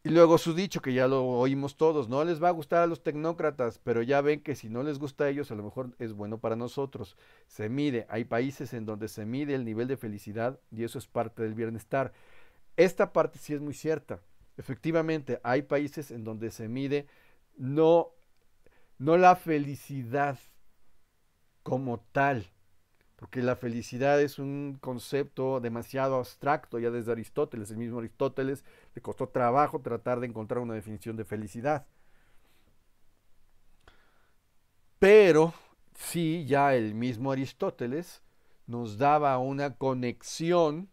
Y luego su dicho, que ya lo oímos todos, no les va a gustar a los tecnócratas, pero ya ven que si no les gusta a ellos, a lo mejor es bueno para nosotros. Se mide, hay países en donde se mide el nivel de felicidad y eso es parte del bienestar. Esta parte sí es muy cierta. Efectivamente, hay países en donde se mide no, no la felicidad como tal, porque la felicidad es un concepto demasiado abstracto, ya desde Aristóteles, el mismo Aristóteles le costó trabajo tratar de encontrar una definición de felicidad. Pero sí, ya el mismo Aristóteles nos daba una conexión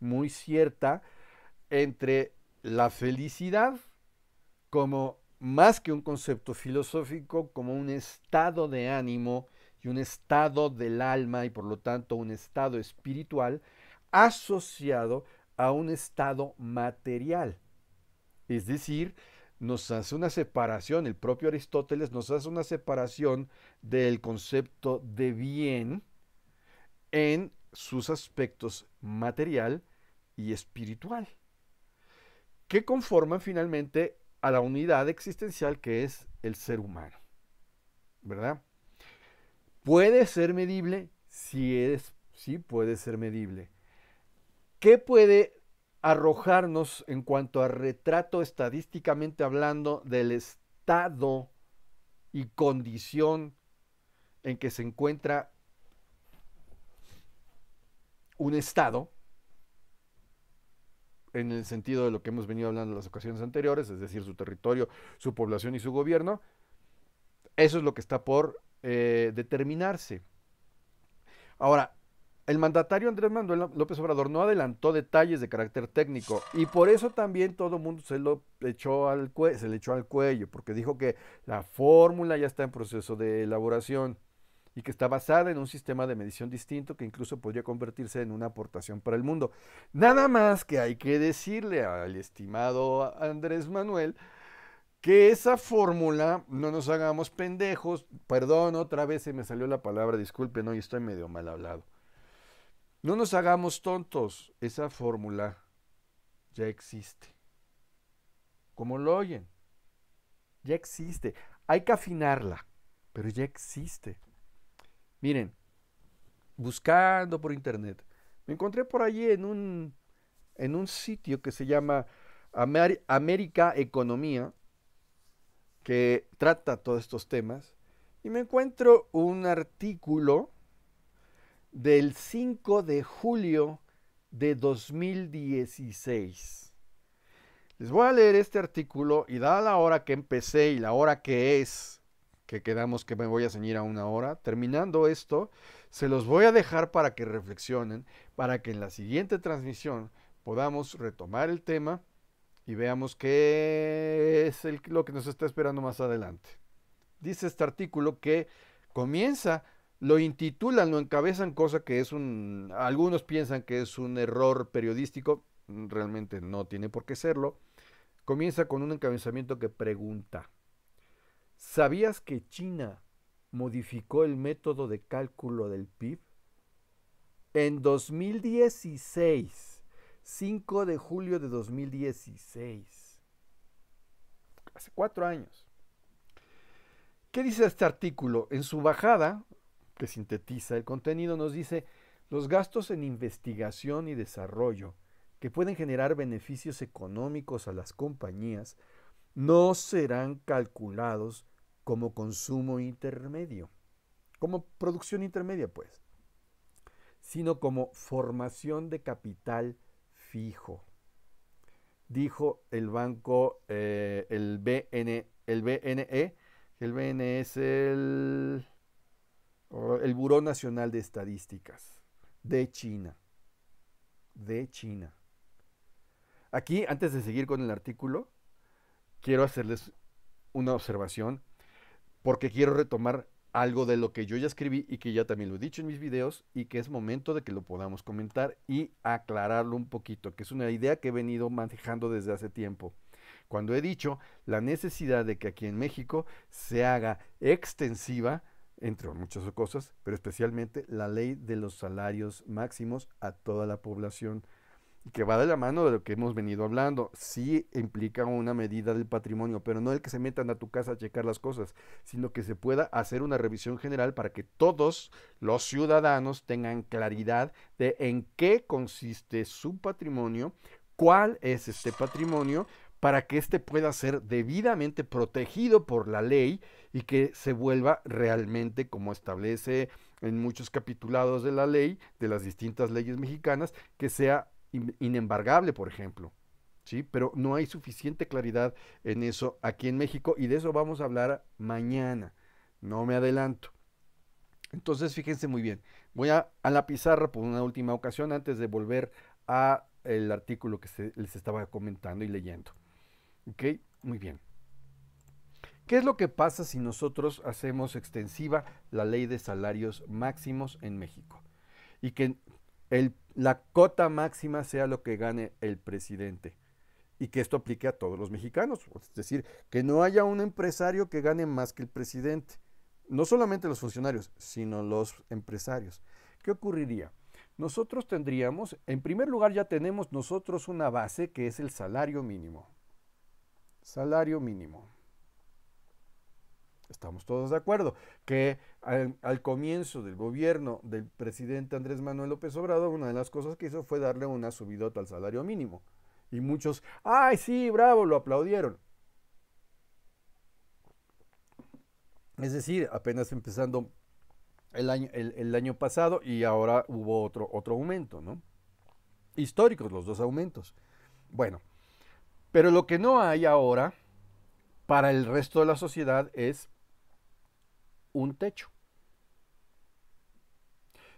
muy cierta entre la felicidad como más que un concepto filosófico, como un estado de ánimo y un estado del alma y por lo tanto un estado espiritual asociado a un estado material. Es decir, nos hace una separación, el propio Aristóteles nos hace una separación del concepto de bien en sus aspectos material y espiritual, que conforman finalmente a la unidad existencial que es el ser humano. ¿Verdad? ¿Puede ser medible? Sí, es, sí puede ser medible. ¿Qué puede arrojarnos en cuanto a retrato estadísticamente hablando del estado y condición en que se encuentra un estado? en el sentido de lo que hemos venido hablando en las ocasiones anteriores, es decir, su territorio, su población y su gobierno, eso es lo que está por eh, determinarse. Ahora, el mandatario Andrés Manuel López Obrador no adelantó detalles de carácter técnico y por eso también todo el mundo se lo echó al se le echó al cuello, porque dijo que la fórmula ya está en proceso de elaboración y que está basada en un sistema de medición distinto que incluso podría convertirse en una aportación para el mundo. Nada más que hay que decirle al estimado Andrés Manuel que esa fórmula, no nos hagamos pendejos, perdón, otra vez se me salió la palabra, disculpen, hoy estoy medio mal hablado. No nos hagamos tontos, esa fórmula ya existe. Como lo oyen, ya existe. Hay que afinarla, pero ya existe. Miren, buscando por internet, me encontré por allí en un, en un sitio que se llama América Economía, que trata todos estos temas, y me encuentro un artículo del 5 de julio de 2016. Les voy a leer este artículo y dada la hora que empecé y la hora que es, que quedamos que me voy a ceñir a una hora, terminando esto, se los voy a dejar para que reflexionen, para que en la siguiente transmisión podamos retomar el tema y veamos qué es lo que nos está esperando más adelante. Dice este artículo que comienza lo intitulan, lo encabezan, cosa que es un, algunos piensan que es un error periodístico, mm, realmente no tiene por qué serlo. Comienza con un encabezamiento que pregunta, ¿sabías que China modificó el método de cálculo del PIB? En 2016, 5 de julio de 2016, hace cuatro años. ¿Qué dice este artículo? En su bajada, sintetiza el contenido, nos dice, los gastos en investigación y desarrollo que pueden generar beneficios económicos a las compañías no serán calculados como consumo intermedio, como producción intermedia pues, sino como formación de capital fijo. Dijo el banco, eh, el, el BNE, el BNE es el Oh, el Buró Nacional de Estadísticas de China. De China. Aquí, antes de seguir con el artículo, quiero hacerles una observación porque quiero retomar algo de lo que yo ya escribí y que ya también lo he dicho en mis videos y que es momento de que lo podamos comentar y aclararlo un poquito, que es una idea que he venido manejando desde hace tiempo. Cuando he dicho la necesidad de que aquí en México se haga extensiva entre muchas cosas, pero especialmente la ley de los salarios máximos a toda la población, que va de la mano de lo que hemos venido hablando. Sí implica una medida del patrimonio, pero no el que se metan a tu casa a checar las cosas, sino que se pueda hacer una revisión general para que todos los ciudadanos tengan claridad de en qué consiste su patrimonio, cuál es este patrimonio, para que éste pueda ser debidamente protegido por la ley y que se vuelva realmente como establece en muchos capitulados de la ley, de las distintas leyes mexicanas, que sea inembargable, por ejemplo. ¿sí? Pero no hay suficiente claridad en eso aquí en México y de eso vamos a hablar mañana. No me adelanto. Entonces, fíjense muy bien. Voy a, a la pizarra por una última ocasión antes de volver a el artículo que se, les estaba comentando y leyendo. ¿Ok? Muy bien. ¿Qué es lo que pasa si nosotros hacemos extensiva la ley de salarios máximos en México? Y que la cota máxima sea lo que gane el presidente. Y que esto aplique a todos los mexicanos. Es decir, que no haya un empresario que gane más que el presidente. No solamente los funcionarios, sino los empresarios. ¿Qué ocurriría? Nosotros tendríamos, en primer lugar ya tenemos nosotros una base que es el salario mínimo. Salario mínimo estamos todos de acuerdo, que al, comienzo del gobierno del presidente Andrés Manuel López Obrador, una de las cosas que hizo fue darle una subidota al salario mínimo. Y muchos, ay, sí, bravo, lo aplaudieron. Es decir, apenas empezando el año, año pasado y ahora hubo otro, otro aumento, ¿no? Históricos los dos aumentos. Bueno, pero lo que no hay ahora para el resto de la sociedad es un techo.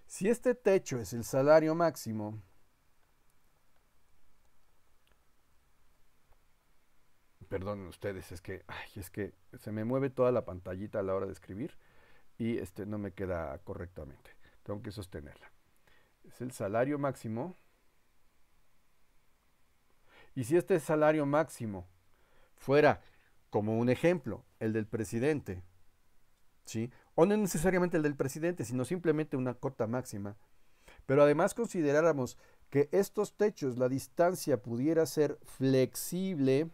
Si este techo es el salario máximo, perdonen ustedes, es que, es que se me mueve toda la pantallita a la hora de escribir y este no me queda correctamente. Tengo que sostenerla. Es el salario máximo. Y si este salario máximo fuera, como un ejemplo, el del presidente, o no necesariamente el del presidente, sino simplemente una cota máxima. Pero además consideráramos que estos techos, la distancia pudiera ser flexible,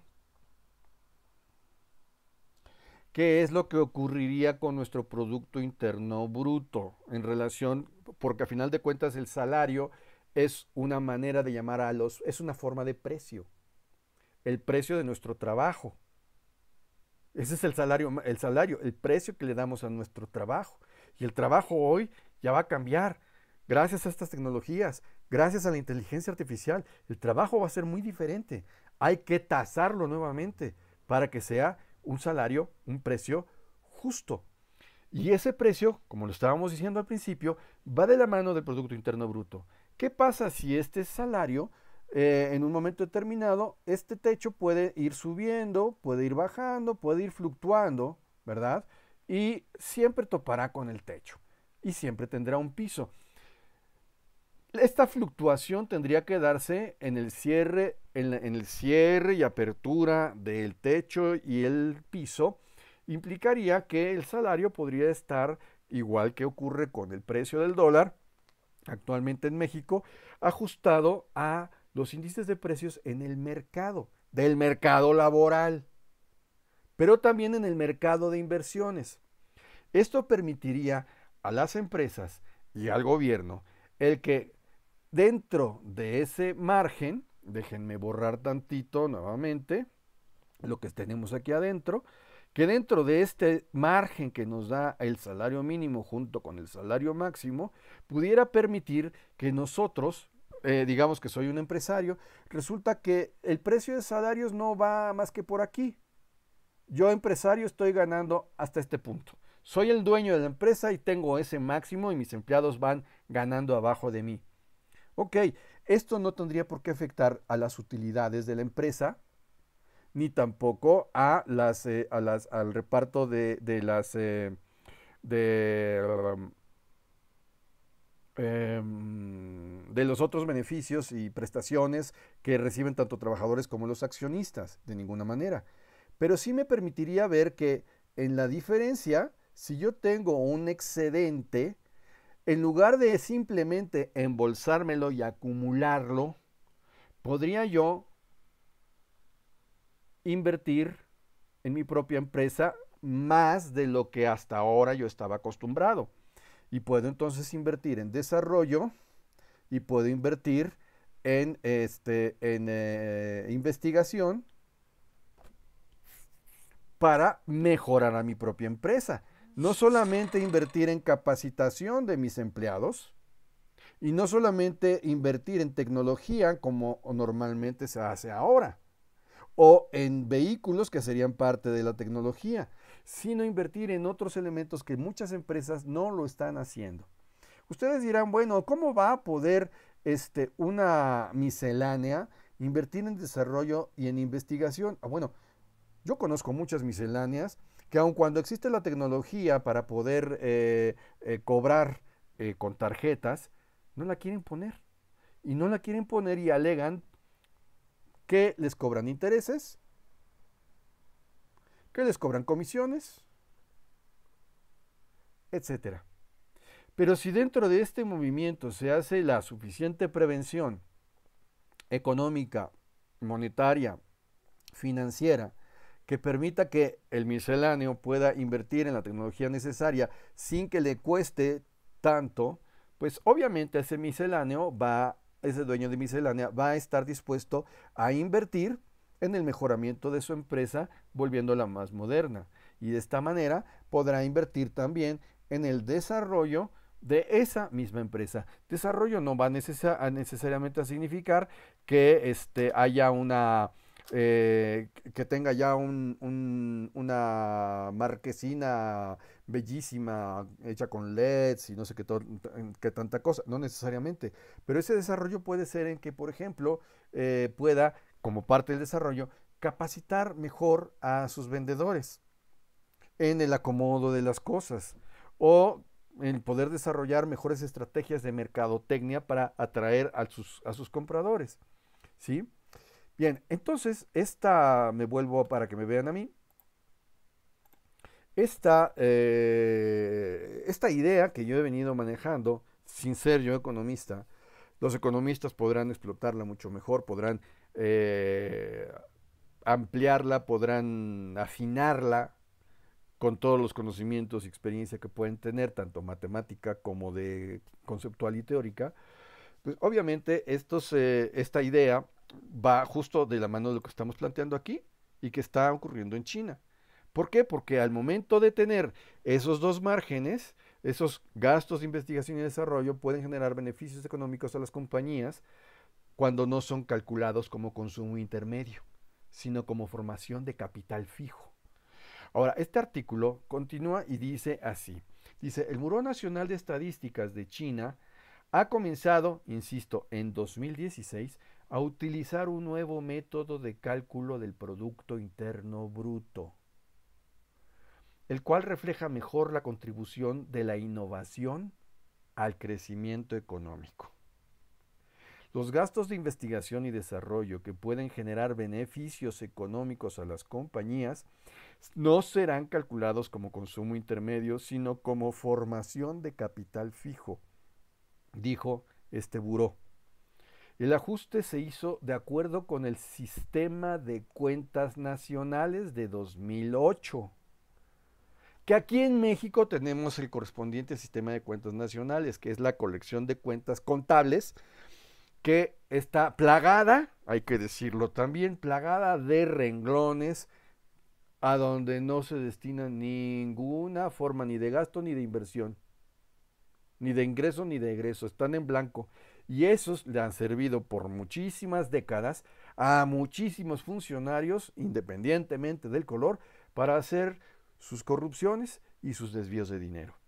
¿Qué es lo que ocurriría con nuestro Producto Interno Bruto en relación, porque a final de cuentas el salario es una manera de llamar a los, es una forma de precio, el precio de nuestro trabajo. Ese es el salario, el salario, el precio que le damos a nuestro trabajo. Y el trabajo hoy ya va a cambiar. Gracias a estas tecnologías, gracias a la inteligencia artificial, el trabajo va a ser muy diferente. Hay que tasarlo nuevamente para que sea un salario, un precio justo. Y ese precio, como lo estábamos diciendo al principio, va de la mano del Producto Interno Bruto. ¿Qué pasa si este salario eh, en un momento determinado, este techo puede ir subiendo, puede ir bajando, puede ir fluctuando, ¿verdad? Y siempre topará con el techo y siempre tendrá un piso. Esta fluctuación tendría que darse en el cierre, en el cierre y apertura del techo y el piso. Implicaría que el salario podría estar igual que ocurre con el precio del dólar actualmente en México, ajustado a los índices de precios en el mercado, del mercado laboral, pero también en el mercado de inversiones. Esto permitiría a las empresas y al gobierno el que dentro de ese margen, déjenme borrar tantito nuevamente lo que tenemos aquí adentro, que dentro de este margen que nos da el salario mínimo junto con el salario máximo, pudiera permitir que nosotros eh, digamos que soy un empresario, resulta que el precio de salarios no va más que por aquí. Yo empresario estoy ganando hasta este punto. Soy el dueño de la empresa y tengo ese máximo y mis empleados van ganando abajo de mí. Ok, esto no tendría por qué afectar a las utilidades de la empresa, ni tampoco a las, eh, las al reparto de, las... Eh, de, Em, de los otros beneficios y prestaciones que reciben tanto trabajadores como los accionistas, de ninguna manera. Pero sí me permitiría ver que en la diferencia, si yo tengo un excedente, en lugar de simplemente embolsármelo y acumularlo, podría yo invertir en mi propia empresa más de lo que hasta ahora yo estaba acostumbrado. Y puedo entonces invertir en desarrollo y puedo invertir en, este, eh, investigación para mejorar a mi propia empresa. No solamente invertir en capacitación de mis empleados y no solamente invertir en tecnología como normalmente se hace ahora o en vehículos que serían parte de la tecnología, sino invertir en otros elementos que muchas empresas no lo están haciendo. Ustedes dirán, bueno, ¿cómo va a poder este, una miscelánea invertir en desarrollo y en investigación? Ah, bueno, yo conozco muchas misceláneas que aun cuando existe la tecnología para poder eh, eh, cobrar eh, con tarjetas, no la quieren poner. Y no la quieren poner y alegan que les cobran intereses, les cobran comisiones, etcétera. Pero si dentro de este movimiento se hace la suficiente prevención económica, monetaria, financiera, que permita que el misceláneo pueda invertir en la tecnología necesaria sin que le cueste tanto, pues obviamente ese misceláneo va, ese dueño de miscelánea va a estar dispuesto a invertir en el mejoramiento de su empresa, volviéndola más moderna. Y de esta manera podrá invertir también en el desarrollo de esa misma empresa. Desarrollo no va a necesariamente a significar que este, haya una... Eh, que tenga ya una marquesina bellísima, hecha con LEDs y no sé qué, tanta cosa, no necesariamente, pero ese desarrollo puede ser en que, por ejemplo, eh, pueda como parte del desarrollo, capacitar mejor a sus vendedores en el acomodo de las cosas o en poder desarrollar mejores estrategias de mercadotecnia para atraer a sus, a sus compradores. ¿Sí? Bien, entonces, esta me vuelvo para que me vean a mí. Esta, eh, esta idea que yo he venido manejando, sin ser yo economista, los economistas podrán explotarla mucho mejor, podrán eh, ampliarla, podrán afinarla con todos los conocimientos y experiencia que pueden tener, tanto matemática como de conceptual y teórica. Pues obviamente eh, esta idea va justo de la mano de lo que estamos planteando aquí y que está ocurriendo en China. ¿Por qué? Porque al momento de tener esos dos márgenes, esos gastos de investigación y desarrollo pueden generar beneficios económicos a las compañías cuando no son calculados como consumo intermedio, sino como formación de capital fijo. Ahora, este artículo continúa y dice así. Dice, el Buró Nacional de Estadísticas de China ha comenzado, insisto, en 2016, a utilizar un nuevo método de cálculo del Producto Interno Bruto, el cual refleja mejor la contribución de la innovación al crecimiento económico. Los gastos de investigación y desarrollo que pueden generar beneficios económicos a las compañías no serán calculados como consumo intermedio, sino como formación de capital fijo, dijo este buró. El ajuste se hizo de acuerdo con el sistema de cuentas nacionales de 2008. Que aquí en México tenemos el correspondiente sistema de cuentas nacionales, que es la colección de cuentas contables que está plagada, hay que decirlo también, plagada de renglones a donde no se destina ninguna forma ni de gasto ni de inversión, ni de ingreso ni de egreso, están en blanco. Y esos le han servido por muchísimas décadas a muchísimos funcionarios, independientemente del color, para hacer sus corrupciones y sus desvíos de dinero.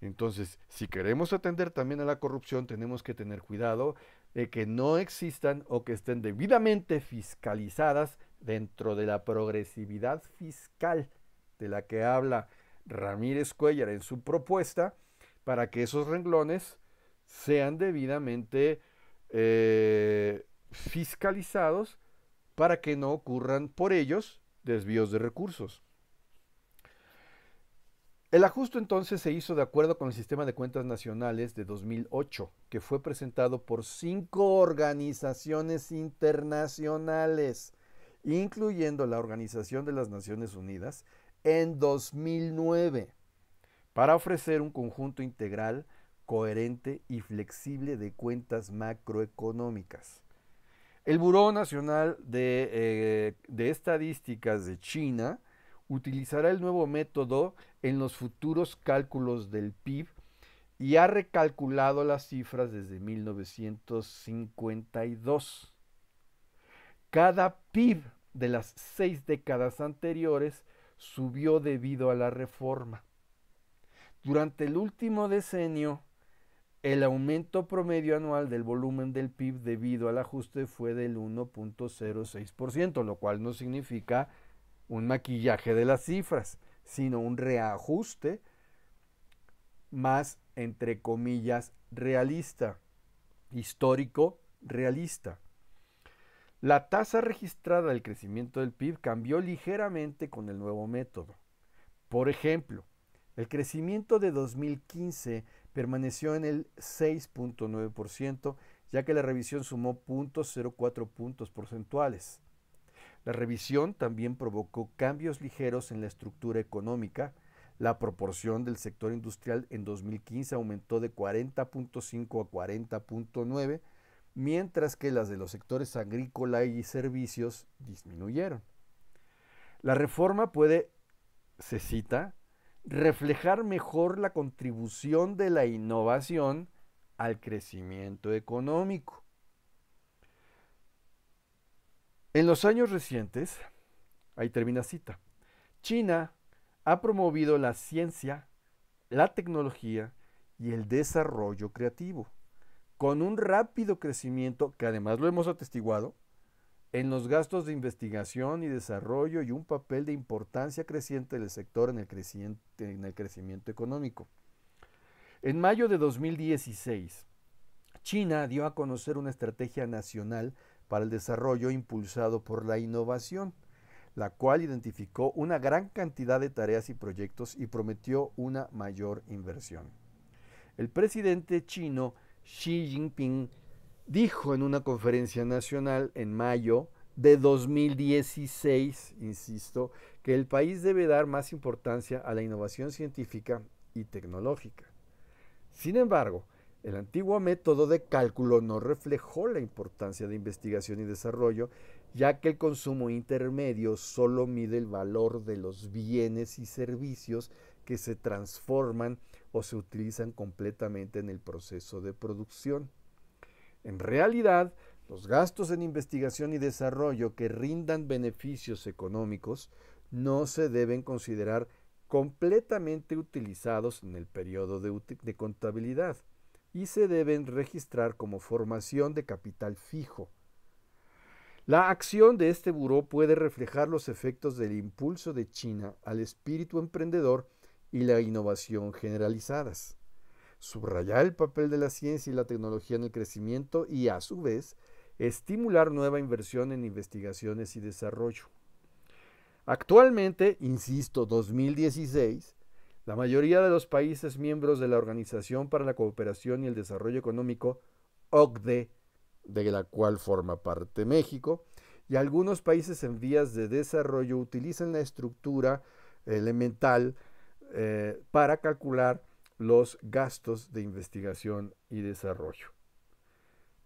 Entonces, si queremos atender también a la corrupción, tenemos que tener cuidado de que no existan o que estén debidamente fiscalizadas dentro de la progresividad fiscal de la que habla Ramírez Cuellar en su propuesta, para que esos renglones sean debidamente eh, fiscalizados para que no ocurran por ellos desvíos de recursos. El ajuste entonces se hizo de acuerdo con el sistema de cuentas nacionales de 2008, que fue presentado por cinco organizaciones internacionales, incluyendo la Organización de las Naciones Unidas, en 2009, para ofrecer un conjunto integral, coherente y flexible de cuentas macroeconómicas. El Buró Nacional de, eh, de Estadísticas de China, utilizará el nuevo método en los futuros cálculos del PIB y ha recalculado las cifras desde 1952. Cada PIB de las seis décadas anteriores subió debido a la reforma. Durante el último decenio, el aumento promedio anual del volumen del PIB debido al ajuste fue del 1.06%, lo cual no significa un maquillaje de las cifras, sino un reajuste más, entre comillas, realista, histórico, realista. La tasa registrada del crecimiento del PIB cambió ligeramente con el nuevo método. Por ejemplo, el crecimiento de 2015 permaneció en el 6.9%, ya que la revisión sumó 0.04 puntos porcentuales. La revisión también provocó cambios ligeros en la estructura económica. La proporción del sector industrial en 2015 aumentó de 40.5 a 40.9, mientras que las de los sectores agrícola y servicios disminuyeron. La reforma puede, se cita, reflejar mejor la contribución de la innovación al crecimiento económico. En los años recientes, ahí termina cita, China ha promovido la ciencia, la tecnología y el desarrollo creativo, con un rápido crecimiento que además lo hemos atestiguado en los gastos de investigación y desarrollo y un papel de importancia creciente del sector en el, crecimiento económico. En mayo de 2016, China dio a conocer una estrategia nacional para el desarrollo impulsado por la innovación, la cual identificó una gran cantidad de tareas y proyectos y prometió una mayor inversión. El presidente chino Xi Jinping dijo en una conferencia nacional en mayo de 2016, insisto, que el país debe dar más importancia a la innovación científica y tecnológica. Sin embargo, el antiguo método de cálculo no reflejó la importancia de investigación y desarrollo, ya que el consumo intermedio solo mide el valor de los bienes y servicios que se transforman o se utilizan completamente en el proceso de producción. En realidad, los gastos en investigación y desarrollo que rindan beneficios económicos no se deben considerar completamente utilizados en el periodo de, de contabilidad y se deben registrar como formación de capital fijo. La acción de este buró puede reflejar los efectos del impulso de China al espíritu emprendedor y la innovación generalizadas, subrayar el papel de la ciencia y la tecnología en el crecimiento y, a su vez, estimular nueva inversión en investigaciones y desarrollo. Actualmente, insisto, 2016, la mayoría de los países miembros de la Organización para la Cooperación y el Desarrollo Económico, OCDE, de la cual forma parte México, y algunos países en vías de desarrollo utilizan la estructura elemental eh, para calcular los gastos de investigación y desarrollo.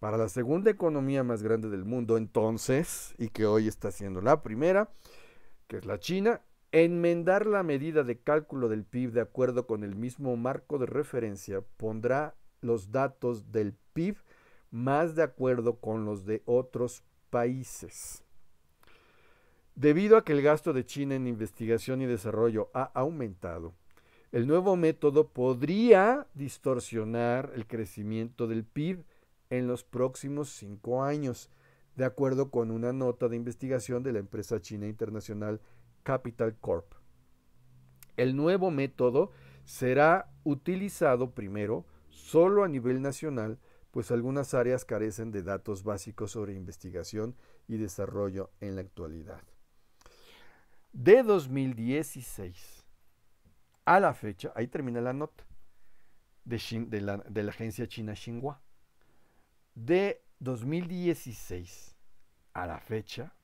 Para la segunda economía más grande del mundo entonces, y que hoy está siendo la primera, que es la China, Enmendar la medida de cálculo del PIB de acuerdo con el mismo marco de referencia pondrá los datos del PIB más de acuerdo con los de otros países. Debido a que el gasto de China en investigación y desarrollo ha aumentado, el nuevo método podría distorsionar el crecimiento del PIB en los próximos cinco años, de acuerdo con una nota de investigación de la empresa china internacional Capital Corp. El nuevo método será utilizado primero solo a nivel nacional, pues algunas áreas carecen de datos básicos sobre investigación y desarrollo en la actualidad. De 2016 a la fecha, ahí termina la nota de, la, la agencia china Xinhua. De 2016 a la fecha,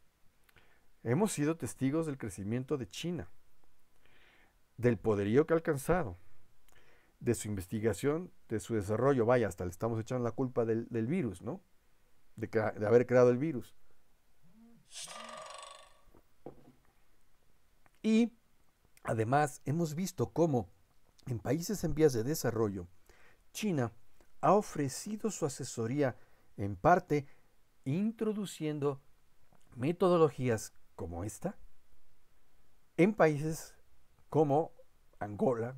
Hemos sido testigos del crecimiento de China, del poderío que ha alcanzado, de su investigación, de su desarrollo. Vaya, hasta le estamos echando la culpa del, virus, ¿no? De, de haber creado el virus. Y además hemos visto cómo en países en vías de desarrollo, China ha ofrecido su asesoría en parte introduciendo metodologías como esta en países como Angola,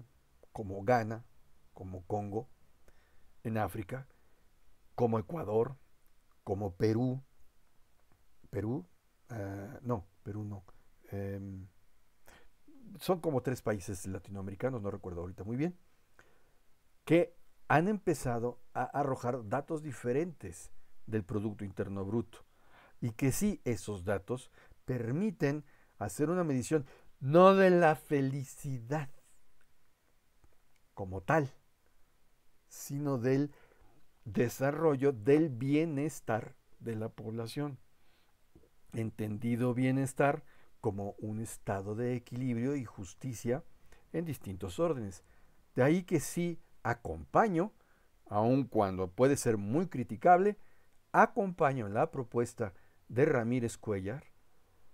como Ghana, como Congo, en África, como Ecuador, como Perú. Perú, ah, no, Perú no. Em, son como tres países latinoamericanos, no recuerdo ahorita muy bien, que han empezado a arrojar datos diferentes del Producto Interno Bruto y que sí esos datos permiten hacer una medición no de la felicidad como tal, sino del desarrollo del bienestar de la población. Entendido bienestar como un estado de equilibrio y justicia en distintos órdenes. De ahí que sí acompaño, aun cuando puede ser muy criticable, acompaño la propuesta de Ramírez Cuellar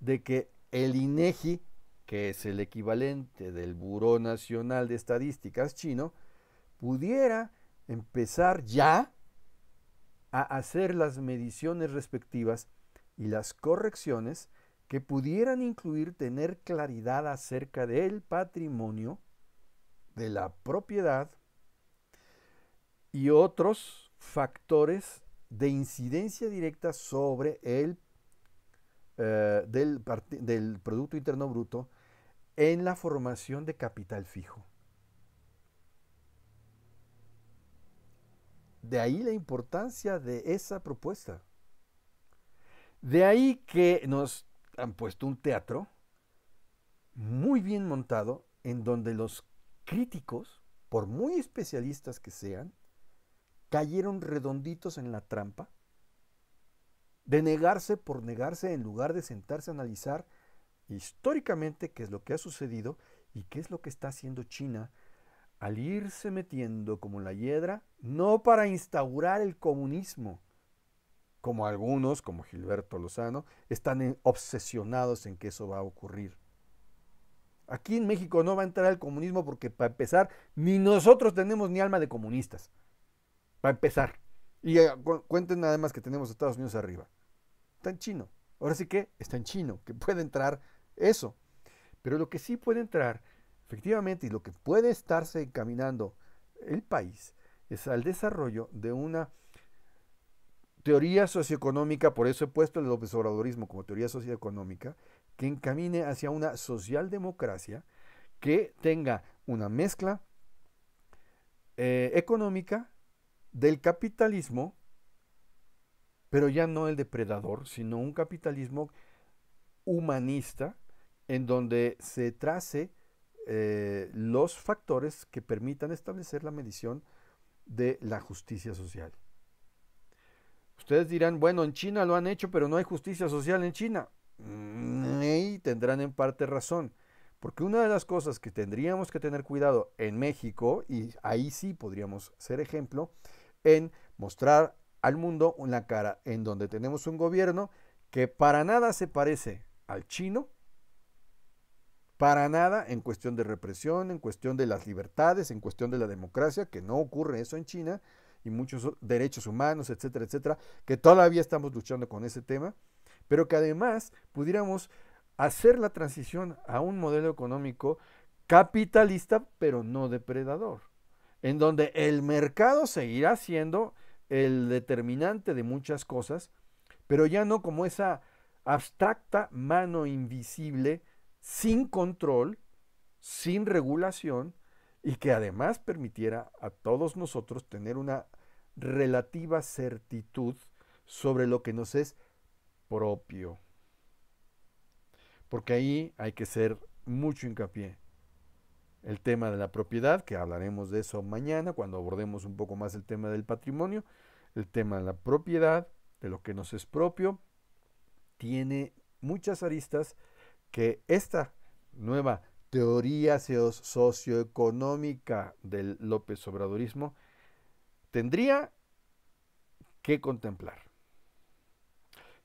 de que el INEGI, e que es el equivalente del Buró Nacional de Estadísticas chino, pudiera empezar ya a hacer las mediciones respectivas y las correcciones que pudieran incluir tener claridad acerca del patrimonio, de la propiedad y otros factores de incidencia directa sobre el eh, del, del Producto Interno Bruto en la formación de capital fijo. De ahí la importancia de esa propuesta. De ahí que nos han puesto un teatro muy bien montado en donde los críticos, por muy especialistas que sean, cayeron redonditos en la trampa de negarse por negarse en lugar de sentarse a analizar históricamente qué es lo que ha sucedido y qué es lo que está haciendo China al irse metiendo como la hiedra, no para instaurar el comunismo, como algunos, como Gilberto Lozano, están eh, obsesionados en que eso va a ocurrir. Aquí en México no va a entrar el comunismo porque para empezar, ni nosotros tenemos ni alma de comunistas. Para empezar. Y eh, cuenten además que tenemos Estados Unidos arriba está en chino. Ahora sí que está en chino, que puede entrar eso. Pero lo que sí puede entrar, efectivamente, y lo que puede estarse encaminando el país, es al desarrollo de una teoría socioeconómica, por eso he puesto el observadorismo como teoría socioeconómica, que encamine hacia una socialdemocracia que tenga una mezcla eh, económica del capitalismo pero ya no el depredador, sino un capitalismo humanista en donde se trace eh, los factores que permitan establecer la medición de la justicia social. Ustedes dirán, bueno, en China lo han hecho, pero no hay justicia social en China. Y mm, tendrán en parte razón, porque una de las cosas que tendríamos que tener cuidado en México, y ahí sí podríamos ser ejemplo, en mostrar al mundo una cara en donde tenemos un gobierno que para nada se parece al chino, para nada en cuestión de represión, en cuestión de las libertades, en cuestión de la democracia, que no ocurre eso en China, y muchos derechos humanos, etcétera, etcétera, que todavía estamos luchando con ese tema, pero que además pudiéramos hacer la transición a un modelo económico capitalista, pero no depredador, en donde el mercado seguirá siendo el determinante de muchas cosas, pero ya no como esa abstracta mano invisible, sin control, sin regulación, y que además permitiera a todos nosotros tener una relativa certitud sobre lo que nos es propio. Porque ahí hay que ser mucho hincapié el tema de la propiedad, que hablaremos de eso mañana cuando abordemos un poco más el tema del patrimonio, el tema de la propiedad, de lo que nos es propio, tiene muchas aristas que esta nueva teoría socioeconómica del López Obradorismo tendría que contemplar.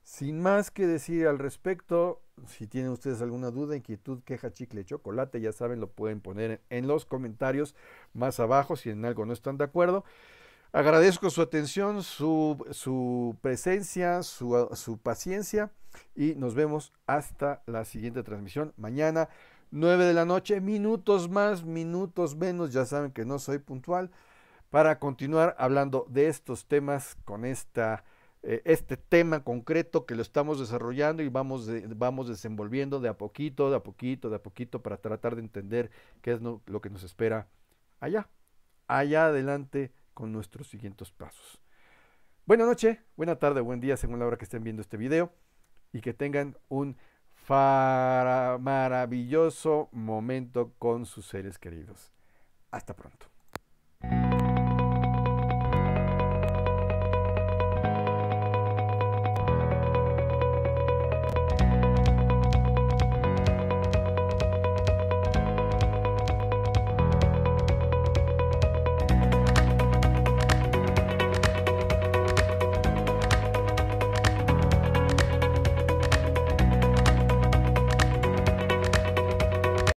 Sin más que decir al respecto, si tienen ustedes alguna duda, inquietud, queja, chicle, chocolate, ya saben, lo pueden poner en los comentarios más abajo si en algo no están de acuerdo. Agradezco su atención, su, presencia, su, su, paciencia y nos vemos hasta la siguiente transmisión. Mañana, 9 de la noche, minutos más, minutos menos, ya saben que no soy puntual, para continuar hablando de estos temas con esta eh, este tema concreto que lo estamos desarrollando y vamos, vamos desenvolviendo de a poquito, de a poquito, de a poquito para tratar de entender qué es lo que nos espera allá, allá adelante con nuestros siguientes pasos. Buena noche, buena tarde, buen día según la hora que estén viendo este video y que tengan un maravilloso momento con sus seres queridos. Hasta pronto.